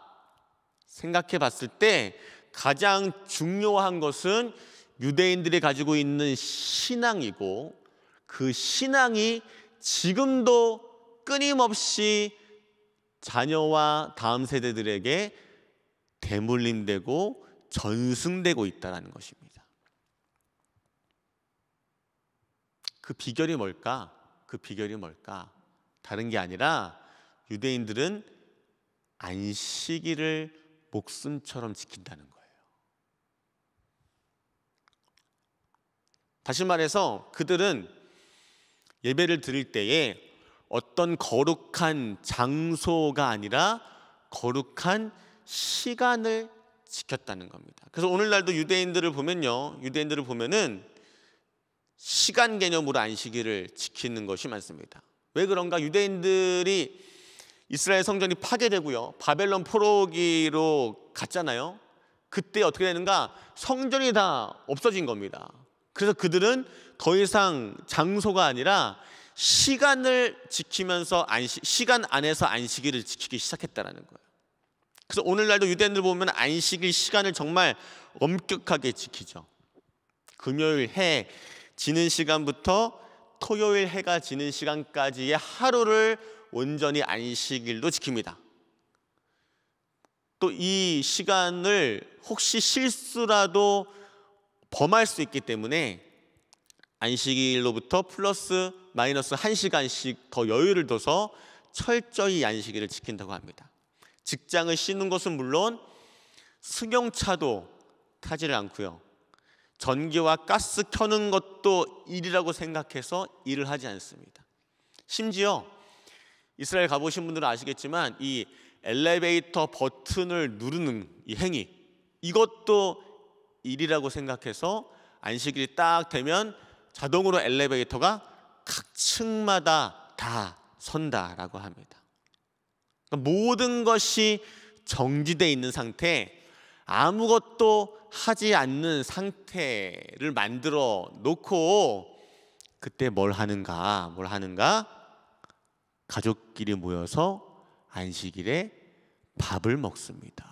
생각해 봤을 때 가장 중요한 것은 유대인들이 가지고 있는 신앙이고 그 신앙이 지금도 끊임없이 자녀와 다음 세대들에게 대물림되고 전승되고 있다는 것입니다. 그 비결이 뭘까? 그 비결이 뭘까? 다른 게 아니라 유대인들은 안식일을 목숨처럼 지킨다는 거예요. 다시 말해서 그들은 예배를 드릴 때에 어떤 거룩한 장소가 아니라 거룩한 시간을 지켰다는 겁니다. 그래서 오늘날도 유대인들을 보면요. 유대인들을 보면은 시간 개념으로 안식일을 지키는 것이 많습니다. 왜 그런가? 유대인들이 이스라엘 성전이 파괴되고요. 바벨론 포로기로 갔잖아요. 그때 어떻게 되는가? 성전이 다 없어진 겁니다. 그래서 그들은 더 이상 장소가 아니라 시간을 지키면서 안식, 시간 안에서 안식일을 지키기 시작했다라는 거예요. 그래서 오늘날도 유대인들 보면 안식일 시간을 정말 엄격하게 지키죠. 금요일 해 지는 시간부터 토요일 해가 지는 시간까지의 하루를 온전히 안식일로 지킵니다. 또 이 시간을 혹시 실수라도 범할 수 있기 때문에 안식일로부터 플러스 마이너스 한시간씩더 여유를 둬서 철저히 안식일을 지킨다고 합니다. 직장을 쉬는 것은 물론 승용차도 타지를 않고요. 전기와 가스 켜는 것도 일이라고 생각해서 일을 하지 않습니다. 심지어 이스라엘 가보신 분들은 아시겠지만 이 엘리베이터 버튼을 누르는 이 행위 이것도 일이라고 생각해서 안식일이 딱 되면 자동으로 엘리베이터가 각 층마다 다 선다라고 합니다. 그러니까 모든 것이 정지되어 있는 상태, 아무것도 하지 않는 상태를 만들어 놓고 그때 뭘 하는가? 뭘 하는가? 가족끼리 모여서 안식일에 밥을 먹습니다.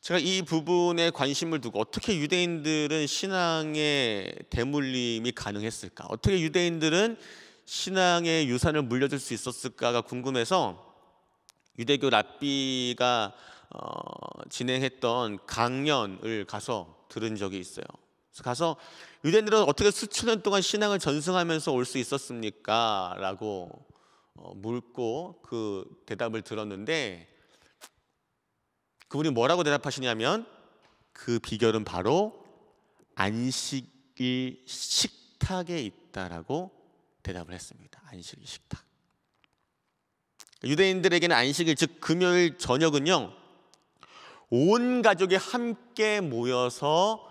제가 이 부분에 관심을 두고 어떻게 유대인들은 신앙의 대물림이 가능했을까? 어떻게 유대인들은 신앙의 유산을 물려줄 수 있었을까가 궁금해서 유대교 랍비가 어, 진행했던 강연을 가서 들은 적이 있어요. 그래서 가서 유대인들은 어떻게 수천 년 동안 신앙을 전승하면서 올 수 있었습니까? 라고 어, 묻고 그 대답을 들었는데 그분이 뭐라고 대답하시냐면 그 비결은 바로 안식이 식탁에 있다라고 대답을 했습니다. 안식일 식탁. 유대인들에게는 안식일 즉 금요일 저녁은요. 온 가족이 함께 모여서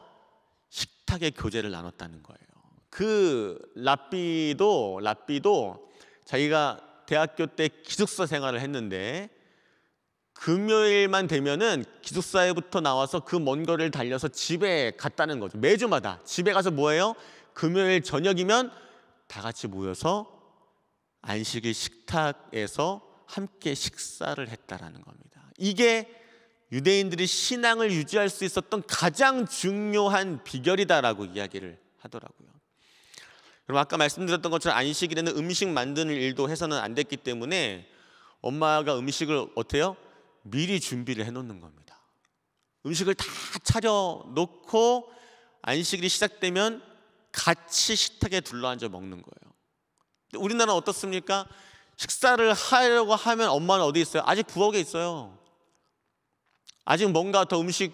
식탁의 교제를 나눴다는 거예요. 그 랍비도 랍비도 자기가 대학교 때 기숙사 생활을 했는데 금요일만 되면은 기숙사에부터 나와서 그 먼 거리를 달려서 집에 갔다는 거죠. 매주마다 집에 가서 뭐예요? 금요일 저녁이면 다 같이 모여서 안식일 식탁에서 함께 식사를 했다라는 겁니다. 이게 유대인들이 신앙을 유지할 수 있었던 가장 중요한 비결이다라고 이야기를 하더라고요. 그럼 아까 말씀드렸던 것처럼 안식일에는 음식 만드는 일도 해서는 안 됐기 때문에 엄마가 음식을 어때요? 미리 준비를 해놓는 겁니다. 음식을 다 차려 놓고 안식일이 시작되면 같이 식탁에 둘러앉아 먹는 거예요. 우리나라 어떻습니까? 식사를 하려고 하면 엄마는 어디 있어요? 아직 부엌에 있어요. 아직 뭔가 더 음식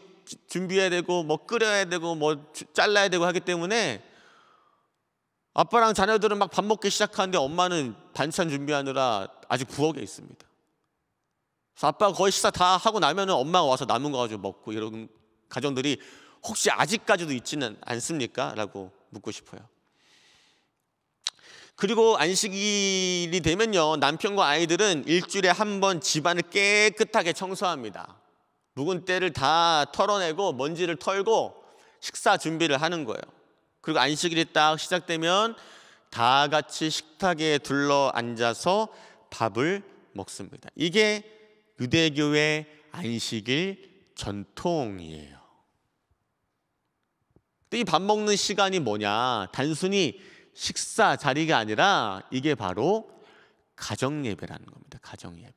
준비해야 되고 뭐 끓여야 되고 뭐 잘라야 되고 하기 때문에 아빠랑 자녀들은 막 밥 먹기 시작하는데 엄마는 반찬 준비하느라 아직 부엌에 있습니다. 그래서 아빠가 거의 식사 다 하고 나면은 엄마가 와서 남은 거 가지고 먹고 이런 가정들이 혹시 아직까지도 있지는 않습니까? 라고 묻고 싶어요. 그리고 안식일이 되면요. 남편과 아이들은 일주일에 한 번 집안을 깨끗하게 청소합니다. 묵은 때를 다 털어내고 먼지를 털고 식사 준비를 하는 거예요. 그리고 안식일이 딱 시작되면 다 같이 식탁에 둘러 앉아서 밥을 먹습니다. 이게 유대교의 안식일 전통이에요. 이밥 먹는 시간이 뭐냐? 단순히 식사 자리가 아니라 이게 바로 가정 예배라는 겁니다. 가정 예배.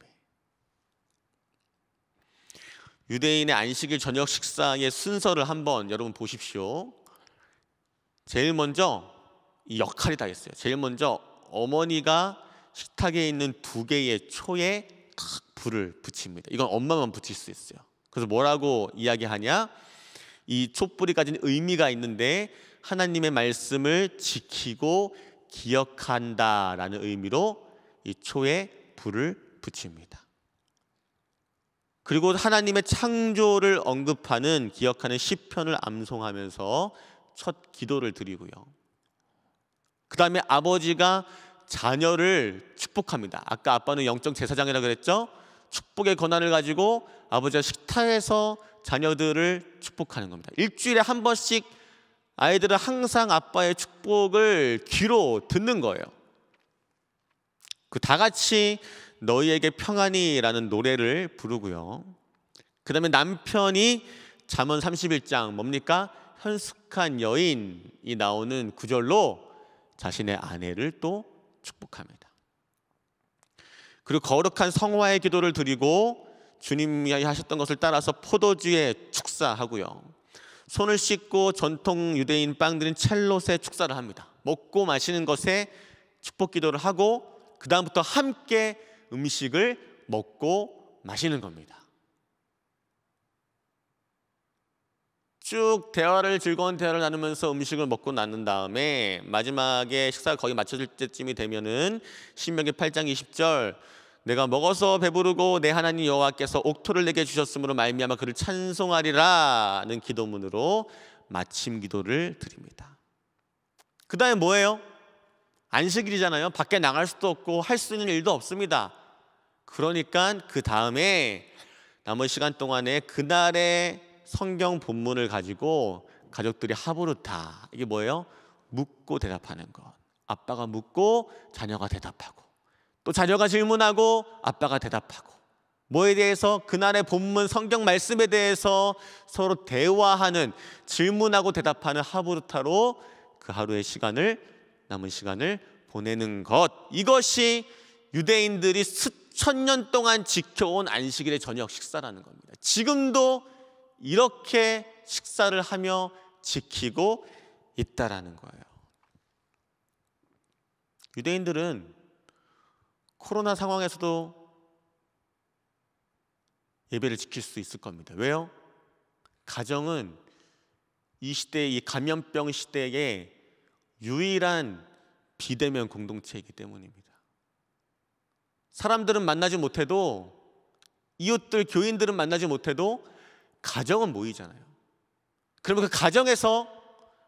유대인의 안식일 저녁 식사의 순서를 한번 여러분 보십시오. 제일 먼저 이 역할이 다했어요 제일 먼저 어머니가 식탁에 있는 두 개의 초에 탁 불을 붙입니다. 이건 엄마만 붙일 수 있어요. 그래서 뭐라고 이야기하냐? 이 촛불이 가진 의미가 있는데 하나님의 말씀을 지키고 기억한다라는 의미로 이 초에 불을 붙입니다. 그리고 하나님의 창조를 언급하는 기억하는 시편을 암송하면서 첫 기도를 드리고요. 그 다음에 아버지가 자녀를 축복합니다. 아까 아빠는 영적 제사장이라 그랬죠? 축복의 권한을 가지고 아버지가 식탁에서 자녀들을 축복하는 겁니다. 일주일에 한 번씩 아이들은 항상 아빠의 축복을 귀로 듣는 거예요. 그 다 같이 너희에게 평안이라는 노래를 부르고요. 그 다음에 남편이 잠언 31장 뭡니까? 현숙한 여인이 나오는 구절로 자신의 아내를 또 축복합니다. 그리고 거룩한 성화의 기도를 드리고 주님이 하셨던 것을 따라서 포도주에 축사하고요. 손을 씻고 전통 유대인 빵들인 첼롯에 축사를 합니다. 먹고 마시는 것에 축복 기도를 하고 그 다음부터 함께 음식을 먹고 마시는 겁니다. 쭉 대화를 즐거운 대화를 나누면서 음식을 먹고 나눈 다음에 마지막에 식사가 거의 마쳐질 때쯤이 되면은 신명기 8장 20절 내가 먹어서 배부르고 내 하나님 여호와께서 옥토를 내게 주셨으므로 말미암아 그를 찬송하리라는 기도문으로 마침 기도를 드립니다. 그다음에 뭐예요? 안식일이잖아요. 밖에 나갈 수도 없고 할 수 있는 일도 없습니다. 그러니까 그 다음에 남은 시간 동안에 그날의 성경 본문을 가지고 가족들이 하부르타 이게 뭐예요? 묻고 대답하는 것. 아빠가 묻고 자녀가 대답하고 또 자녀가 질문하고 아빠가 대답하고 뭐에 대해서 그날의 본문 성경 말씀에 대해서 서로 대화하는 질문하고 대답하는 하부르타로 그 하루의 시간을 남은 시간을 보내는 것 이것이 유대인들이 수천 년 동안 지켜온 안식일의 저녁 식사라는 겁니다. 지금도 이렇게 식사를 하며 지키고 있다라는 거예요. 유대인들은 코로나 상황에서도 예배를 지킬 수 있을 겁니다. 왜요? 가정은 이 시대, 이 감염병 시대에 유일한 비대면 공동체이기 때문입니다. 사람들은 만나지 못해도 이웃들, 교인들은 만나지 못해도 가정은 모이잖아요. 그러면 그 가정에서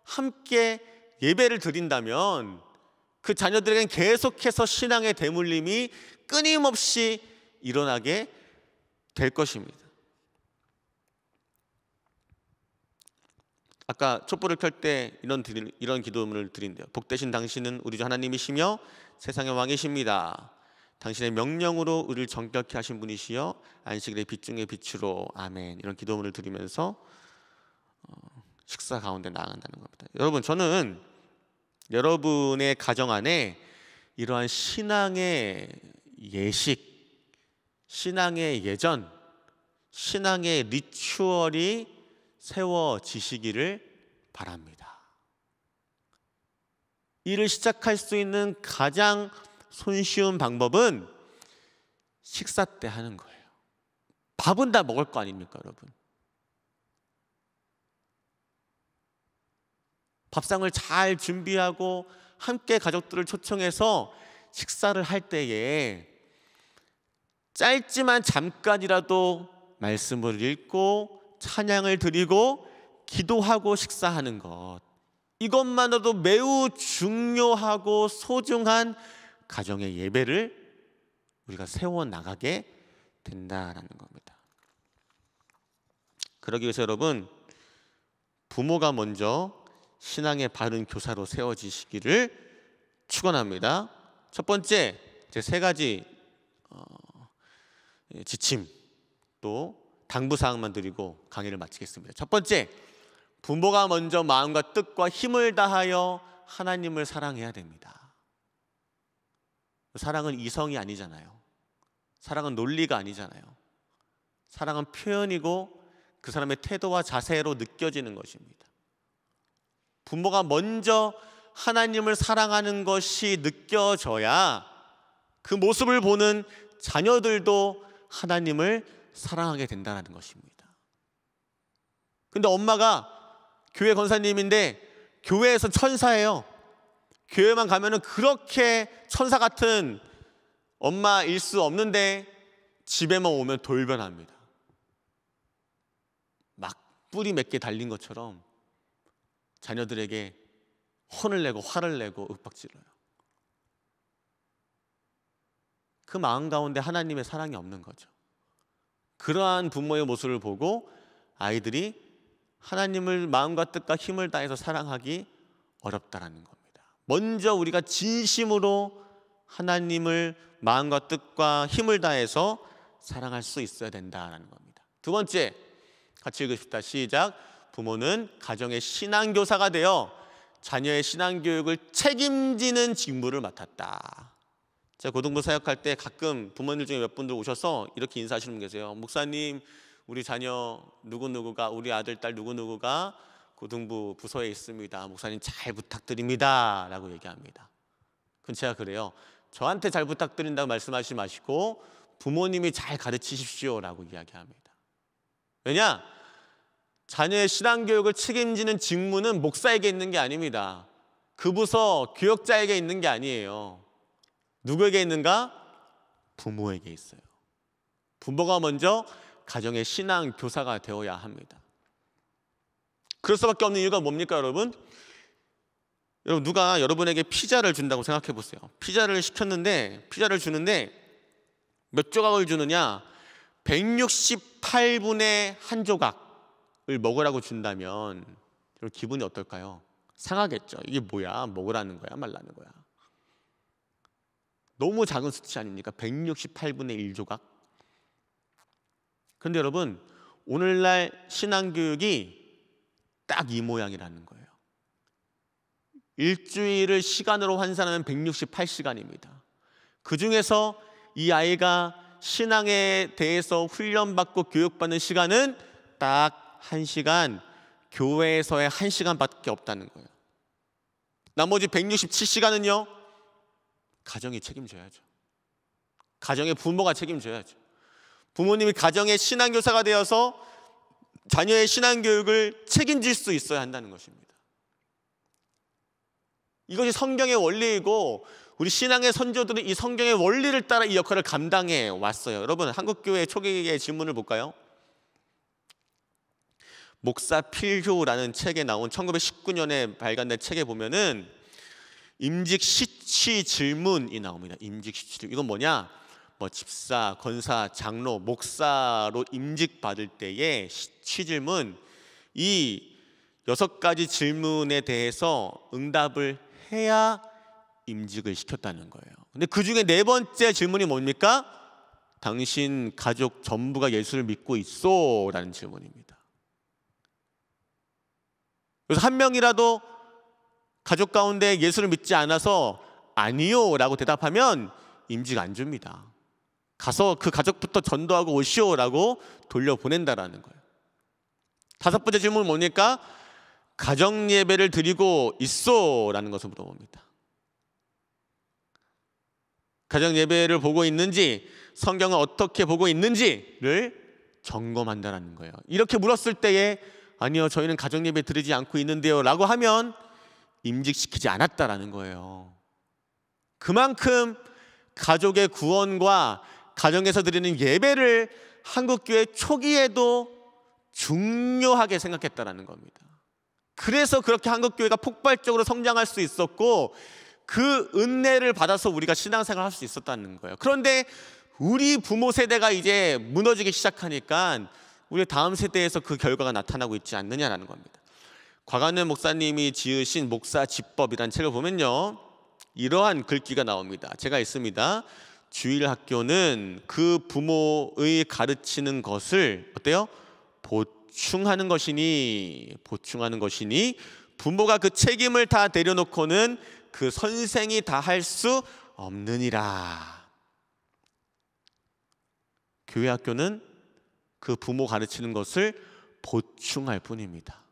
함께 예배를 드린다면 그자녀들에게는 계속해서 신앙의 대물림이 끊임없이 일어나게 될 것입니다. 아까 촛불을 켤 때 이런 드릴, 이런 기도문을 드린대요. 복되신 당신은 우리 주 하나님이시며 세상의 왕이십니다. 당신의 명령으로 우리를 정결케 하신 분이시여 안식일의 빛 중의 빛으로 아멘. 이런 기도문을 드리면서 어, 식사 가운데 나간다는 겁니다. 여러분 저는 여러분의 가정 안에 이러한 신앙의 예식, 신앙의 예전, 신앙의 리추얼이 세워지시기를 바랍니다. 일을 시작할 수 있는 가장 손쉬운 방법은 식사 때 하는 거예요. 밥은 다 먹을 거 아닙니까, 여러분? 밥상을 잘 준비하고 함께 가족들을 초청해서 식사를 할 때에 짧지만 잠깐이라도 말씀을 읽고 찬양을 드리고 기도하고 식사하는 것. 이것만으로도 매우 중요하고 소중한 가정의 예배를 우리가 세워나가게 된다라는 겁니다. 그러기 위해서 여러분, 부모가 먼저 신앙의 바른 교사로 세워지시기를 축원합니다. 첫 번째 제 세 가지 어, 예, 지침 또 당부 사항만 드리고 강의를 마치겠습니다. 첫 번째 부모가 먼저 마음과 뜻과 힘을 다하여 하나님을 사랑해야 됩니다. 사랑은 이성이 아니잖아요. 사랑은 논리가 아니잖아요. 사랑은 표현이고 그 사람의 태도와 자세로 느껴지는 것입니다. 부모가 먼저 하나님을 사랑하는 것이 느껴져야 그 모습을 보는 자녀들도 하나님을 사랑하게 된다는 것입니다. 근데 엄마가 교회 권사님인데 교회에서 천사예요. 교회만 가면은 그렇게 천사 같은 엄마일 수 없는데 집에만 오면 돌변합니다. 막 뿌리 몇 개 달린 것처럼 자녀들에게 혼을 내고 화를 내고 윽박질러요. 그 마음 가운데 하나님의 사랑이 없는 거죠. 그러한 부모의 모습을 보고 아이들이 하나님을 마음과 뜻과 힘을 다해서 사랑하기 어렵다라는 겁니다. 먼저 우리가 진심으로 하나님을 마음과 뜻과 힘을 다해서 사랑할 수 있어야 된다라는 겁니다. 두 번째 같이 읽읍시다. 시작. 부모는 가정의 신앙교사가 되어 자녀의 신앙교육을 책임지는 직무를 맡았다. 제가 고등부 사역할 때 가끔 부모님 중에 몇 분들 오셔서 이렇게 인사하시는 분 계세요. 목사님, 우리 자녀 누구누구가, 우리 아들, 딸 누구누구가 고등부 부서에 있습니다. 목사님 잘 부탁드립니다. 라고 얘기합니다. 그건 제가 그래요. 저한테 잘 부탁드린다고 말씀하시지 마시고 부모님이 잘 가르치십시오. 라고 이야기합니다. 왜냐? 자녀의 신앙교육을 책임지는 직무는 목사에게 있는 게 아닙니다. 그 부서 교역자에게 있는 게 아니에요. 누구에게 있는가? 부모에게 있어요. 부모가 먼저 가정의 신앙 교사가 되어야 합니다. 그럴 수밖에 없는 이유가 뭡니까, 여러분? 여러분 누가 여러분에게 피자를 준다고 생각해 보세요. 피자를 시켰는데 피자를 주는데 몇 조각을 주느냐? 168분의 한 조각. 먹으라고 준다면 기분이 어떨까요? 상하겠죠. 이게 뭐야? 먹으라는 거야? 말라는 거야? 너무 작은 수치 아닙니까? 168분의 1조각. 그데 여러분, 오늘날 신앙교육이 딱 이 모양이라는 거예요. 일주일을 시간으로 환산하면 168시간입니다. 그 중에서 이 아이가 신앙에 대해서 훈련받고 교육받는 시간은 딱 1시간 교회에서의 1시간밖에 없다는 거예요. 나머지 167시간은요. 가정이 책임져야죠. 가정의 부모가 책임져야죠. 부모님이 가정의 신앙교사가 되어서 자녀의 신앙교육을 책임질 수 있어야 한다는 것입니다. 이것이 성경의 원리이고 우리 신앙의 선조들은 이 성경의 원리를 따라 이 역할을 감당해 왔어요. 여러분 한국교회 초기의 질문을 볼까요? 목사 필교라는 책에 나온 1919년에 발간된 책에 보면은 임직 시치 질문이 나옵니다. 임직 시치 질문. 이건 뭐냐? 뭐 집사, 권사, 장로, 목사로 임직 받을 때의 시치 질문 이 여섯 가지 질문에 대해서 응답을 해야 임직을 시켰다는 거예요. 근데 그 중에 네 번째 질문이 뭡니까? 당신 가족 전부가 예수를 믿고 있어? 라는 질문입니다. 그래서 한 명이라도 가족 가운데 예수를 믿지 않아서 아니요 라고 대답하면 임직 안 줍니다. 가서 그 가족부터 전도하고 오시오 라고 돌려보낸다라는 거예요. 다섯 번째 질문은 뭡니까? 가정 예배를 드리고 있어 라는 것을 물어봅니다. 가정 예배를 보고 있는지 성경을 어떻게 보고 있는지를 점검한다라는 거예요. 이렇게 물었을 때에 아니요, 저희는 가정 예배 드리지 않고 있는데요라고 하면 임직시키지 않았다라는 거예요. 그만큼 가족의 구원과 가정에서 드리는 예배를 한국 교회 초기에도 중요하게 생각했다라는 겁니다. 그래서 그렇게 한국 교회가 폭발적으로 성장할 수 있었고 그 은혜를 받아서 우리가 신앙생활 할수 있었다는 거예요. 그런데 우리 부모 세대가 이제 무너지기 시작하니까 우리 다음 세대에서 그 결과가 나타나고 있지 않느냐라는 겁니다. 과관은 목사님이 지으신 목사 집법이란 책을 보면요. 이러한 글귀가 나옵니다. 제가 있습니다. 주일 학교는 그 부모의 가르치는 것을 어때요? 보충하는 것이니 보충하는 것이니 부모가 그 책임을 다 내려놓고는 그 선생이 다 할 수 없느니라. 교회 학교는 그 부모 가르치는 것을 보충할 뿐입니다.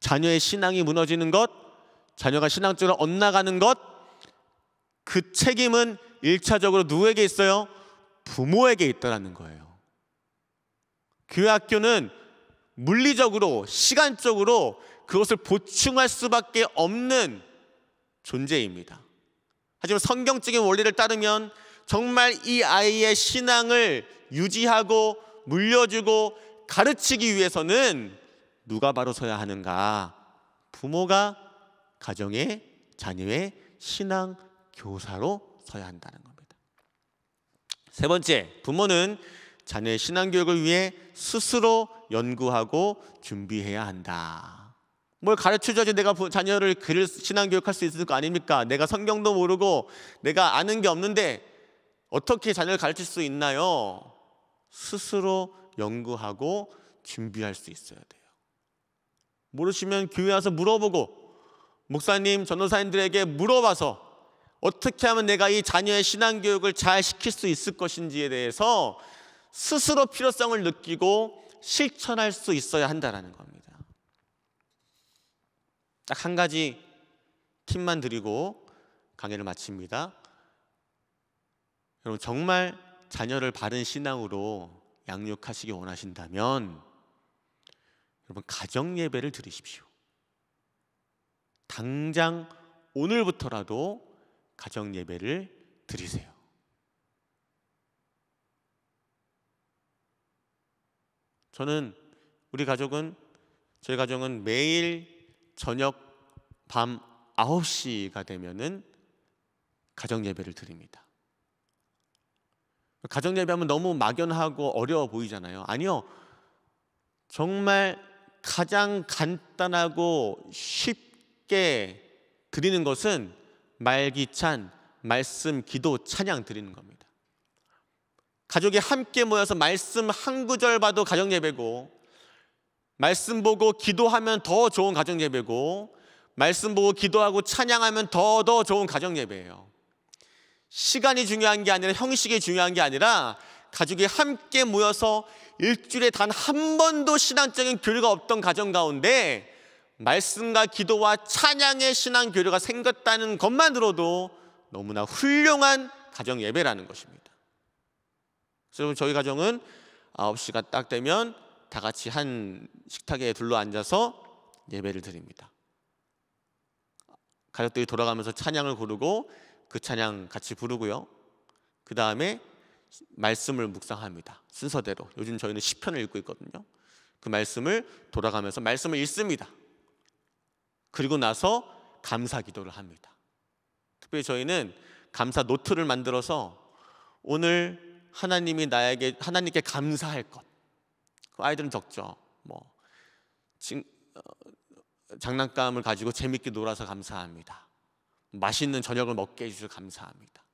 자녀의 신앙이 무너지는 것, 자녀가 신앙적으로 엇나가는 것, 그 책임은 일차적으로 누구에게 있어요? 부모에게 있다라는 거예요. 교회 그 학교는 물리적으로, 시간적으로 그것을 보충할 수밖에 없는 존재입니다. 하지만 성경적인 원리를 따르면 정말 이 아이의 신앙을 유지하고 물려주고 가르치기 위해서는 누가 바로 서야 하는가? 부모가 가정의 자녀의 신앙 교사로 서야 한다는 겁니다. 세 번째, 부모는 자녀의 신앙 교육을 위해 스스로 연구하고 준비해야 한다. 뭘 가르쳐줘야지 내가 자녀를 글을 신앙 교육할 수 있을 거 아닙니까? 내가 성경도 모르고 내가 아는 게 없는데 어떻게 자녀를 가르칠 수 있나요? 스스로 연구하고 준비할 수 있어야 돼요. 모르시면 교회 와서 물어보고 목사님, 전도사님들에게 물어봐서 어떻게 하면 내가 이 자녀의 신앙 교육을 잘 시킬 수 있을 것인지에 대해서 스스로 필요성을 느끼고 실천할 수 있어야 한다라는 겁니다. 딱 한 가지 팁만 드리고 강의를 마칩니다. 여러분 정말 자녀를 바른 신앙으로 양육하시기 원하신다면 여러분 가정 예배를 드리십시오. 당장 오늘부터라도 가정 예배를 드리세요. 저는 우리 가족은 저희 가정은 매일 저녁 밤 9시가 되면은 가정 예배를 드립니다. 가정 예배하면 너무 막연하고 어려워 보이잖아요. 아니요. 정말 가장 간단하고 쉽게 드리는 것은 말기찬 말씀 기도 찬양 드리는 겁니다. 가족이 함께 모여서 말씀 한 구절 봐도 가정 예배고 말씀 보고 기도하면 더 좋은 가정 예배고 말씀 보고 기도하고 찬양하면 더 더 좋은 가정 예배예요. 시간이 중요한 게 아니라 형식이 중요한 게 아니라 가족이 함께 모여서 일주일에 단 한 번도 신앙적인 교류가 없던 가정 가운데 말씀과 기도와 찬양의 신앙 교류가 생겼다는 것만으로도 너무나 훌륭한 가정 예배라는 것입니다. 여러분 저희 가정은 9시가 딱 되면 다 같이 한 식탁에 둘러 앉아서 예배를 드립니다. 가족들이 돌아가면서 찬양을 고르고 그 찬양 같이 부르고요. 그 다음에 말씀을 묵상합니다. 순서대로. 요즘 저희는 시편을 읽고 있거든요. 그 말씀을 돌아가면서 말씀을 읽습니다. 그리고 나서 감사 기도를 합니다. 특별히 저희는 감사 노트를 만들어서 오늘 하나님이 나에게 하나님께 감사할 것. 그 아이들은 적죠. 뭐 진, 어, 장난감을 가지고 재밌게 놀아서 감사합니다. 맛있는 저녁을 먹게 해주셔서 감사합니다.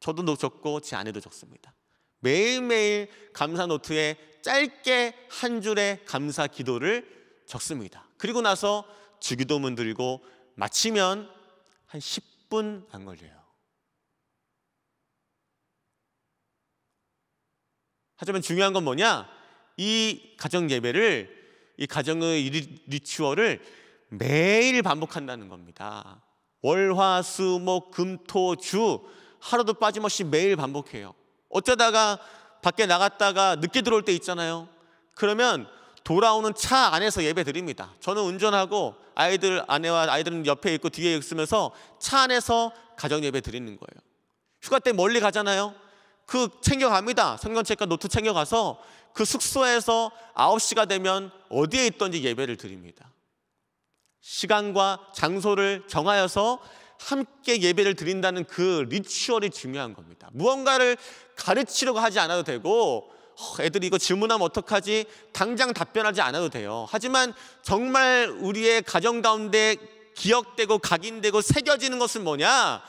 저도 적고 제 아내도 적습니다. 매일매일 감사 노트에 짧게 한 줄의 감사 기도를 적습니다. 그리고 나서 주기도문 들고 마치면 한 10분 안 걸려요. 하지만 중요한 건 뭐냐? 이 가정 예배를 이 가정의 리추얼을 매일 반복한다는 겁니다. 월화수목금토주 뭐 하루도 빠짐없이 매일 반복해요. 어쩌다가 밖에 나갔다가 늦게 들어올 때 있잖아요. 그러면 돌아오는 차 안에서 예배 드립니다. 저는 운전하고 아이들 아내와 아이들은 옆에 있고 뒤에 있으면서 차 안에서 가정 예배 드리는 거예요. 휴가 때 멀리 가잖아요. 그 챙겨갑니다. 성경책과 노트 챙겨가서 그 숙소에서 9시가 되면 어디에 있던지 예배를 드립니다. 시간과 장소를 정하여서 함께 예배를 드린다는 그 리추얼이 중요한 겁니다. 무언가를 가르치려고 하지 않아도 되고 어, 애들이 이거 질문하면 어떡하지? 당장 답변하지 않아도 돼요. 하지만 정말 우리의 가정 가운데 기억되고 각인되고 새겨지는 것은 뭐냐?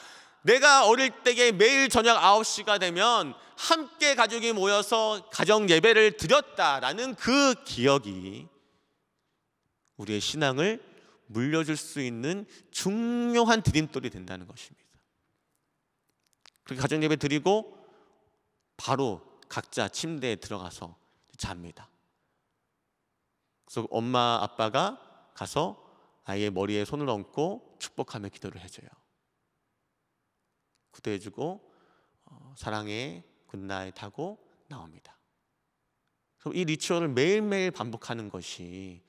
내가 어릴 때에 매일 저녁 9시가 되면 함께 가족이 모여서 가정 예배를 드렸다라는 그 기억이 우리의 신앙을 물려줄 수 있는 중요한 드림돌이 된다는 것입니다. 그렇게 가정 예배 드리고 바로 각자 침대에 들어가서 잡니다. 그래서 엄마 아빠가 가서 아이의 머리에 손을 얹고 축복하며 기도를 해줘요. 구대해주고 어, 사랑의 굿나잇 하고 나옵니다. 그럼 이 리추얼을 매일매일 반복하는 것이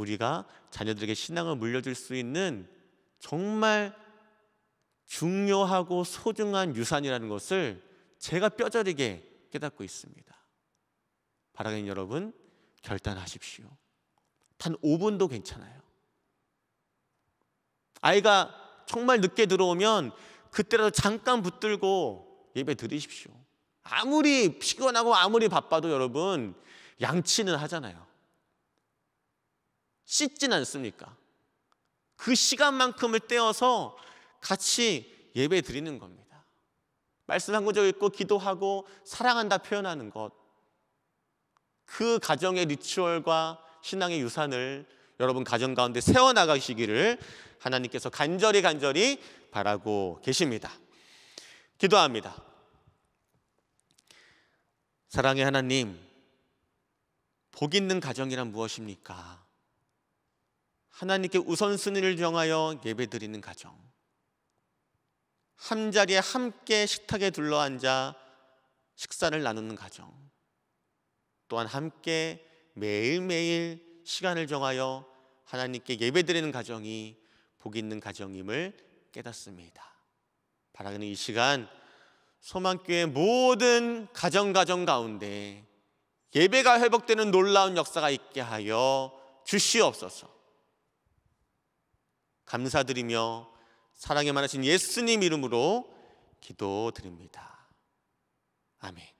우리가 자녀들에게 신앙을 물려줄 수 있는 정말 중요하고 소중한 유산이라는 것을 제가 뼈저리게 깨닫고 있습니다. 바라는 여러분, 결단하십시오. 단 5분도 괜찮아요. 아이가 정말 늦게 들어오면 그때라도 잠깐 붙들고 예배 드리십시오. 아무리 피곤하고 아무리 바빠도 여러분 양치는 하잖아요. 씻진 않습니까? 그 시간만큼을 떼어서 같이 예배 드리는 겁니다. 말씀 한 구절 읽고 기도하고 사랑한다 표현하는 것. 그 가정의 리추얼과 신앙의 유산을 여러분 가정 가운데 세워나가시기를 하나님께서 간절히 간절히 바라고 계십니다. 기도합니다. 사랑의 하나님, 복 있는 가정이란 무엇입니까? 하나님께 우선순위를 정하여 예배드리는 가정 한 자리에 함께 식탁에 둘러앉아 식사를 나누는 가정 또한 함께 매일매일 시간을 정하여 하나님께 예배드리는 가정이 복 있는 가정임을 깨닫습니다. 바라는 기이 시간 소망교회 모든 가정 가정 가운데 예배가 회복되는 놀라운 역사가 있게 하여 주시옵소서. 감사드리며 사랑에 많으신 예수님 이름으로 기도드립니다. 아멘.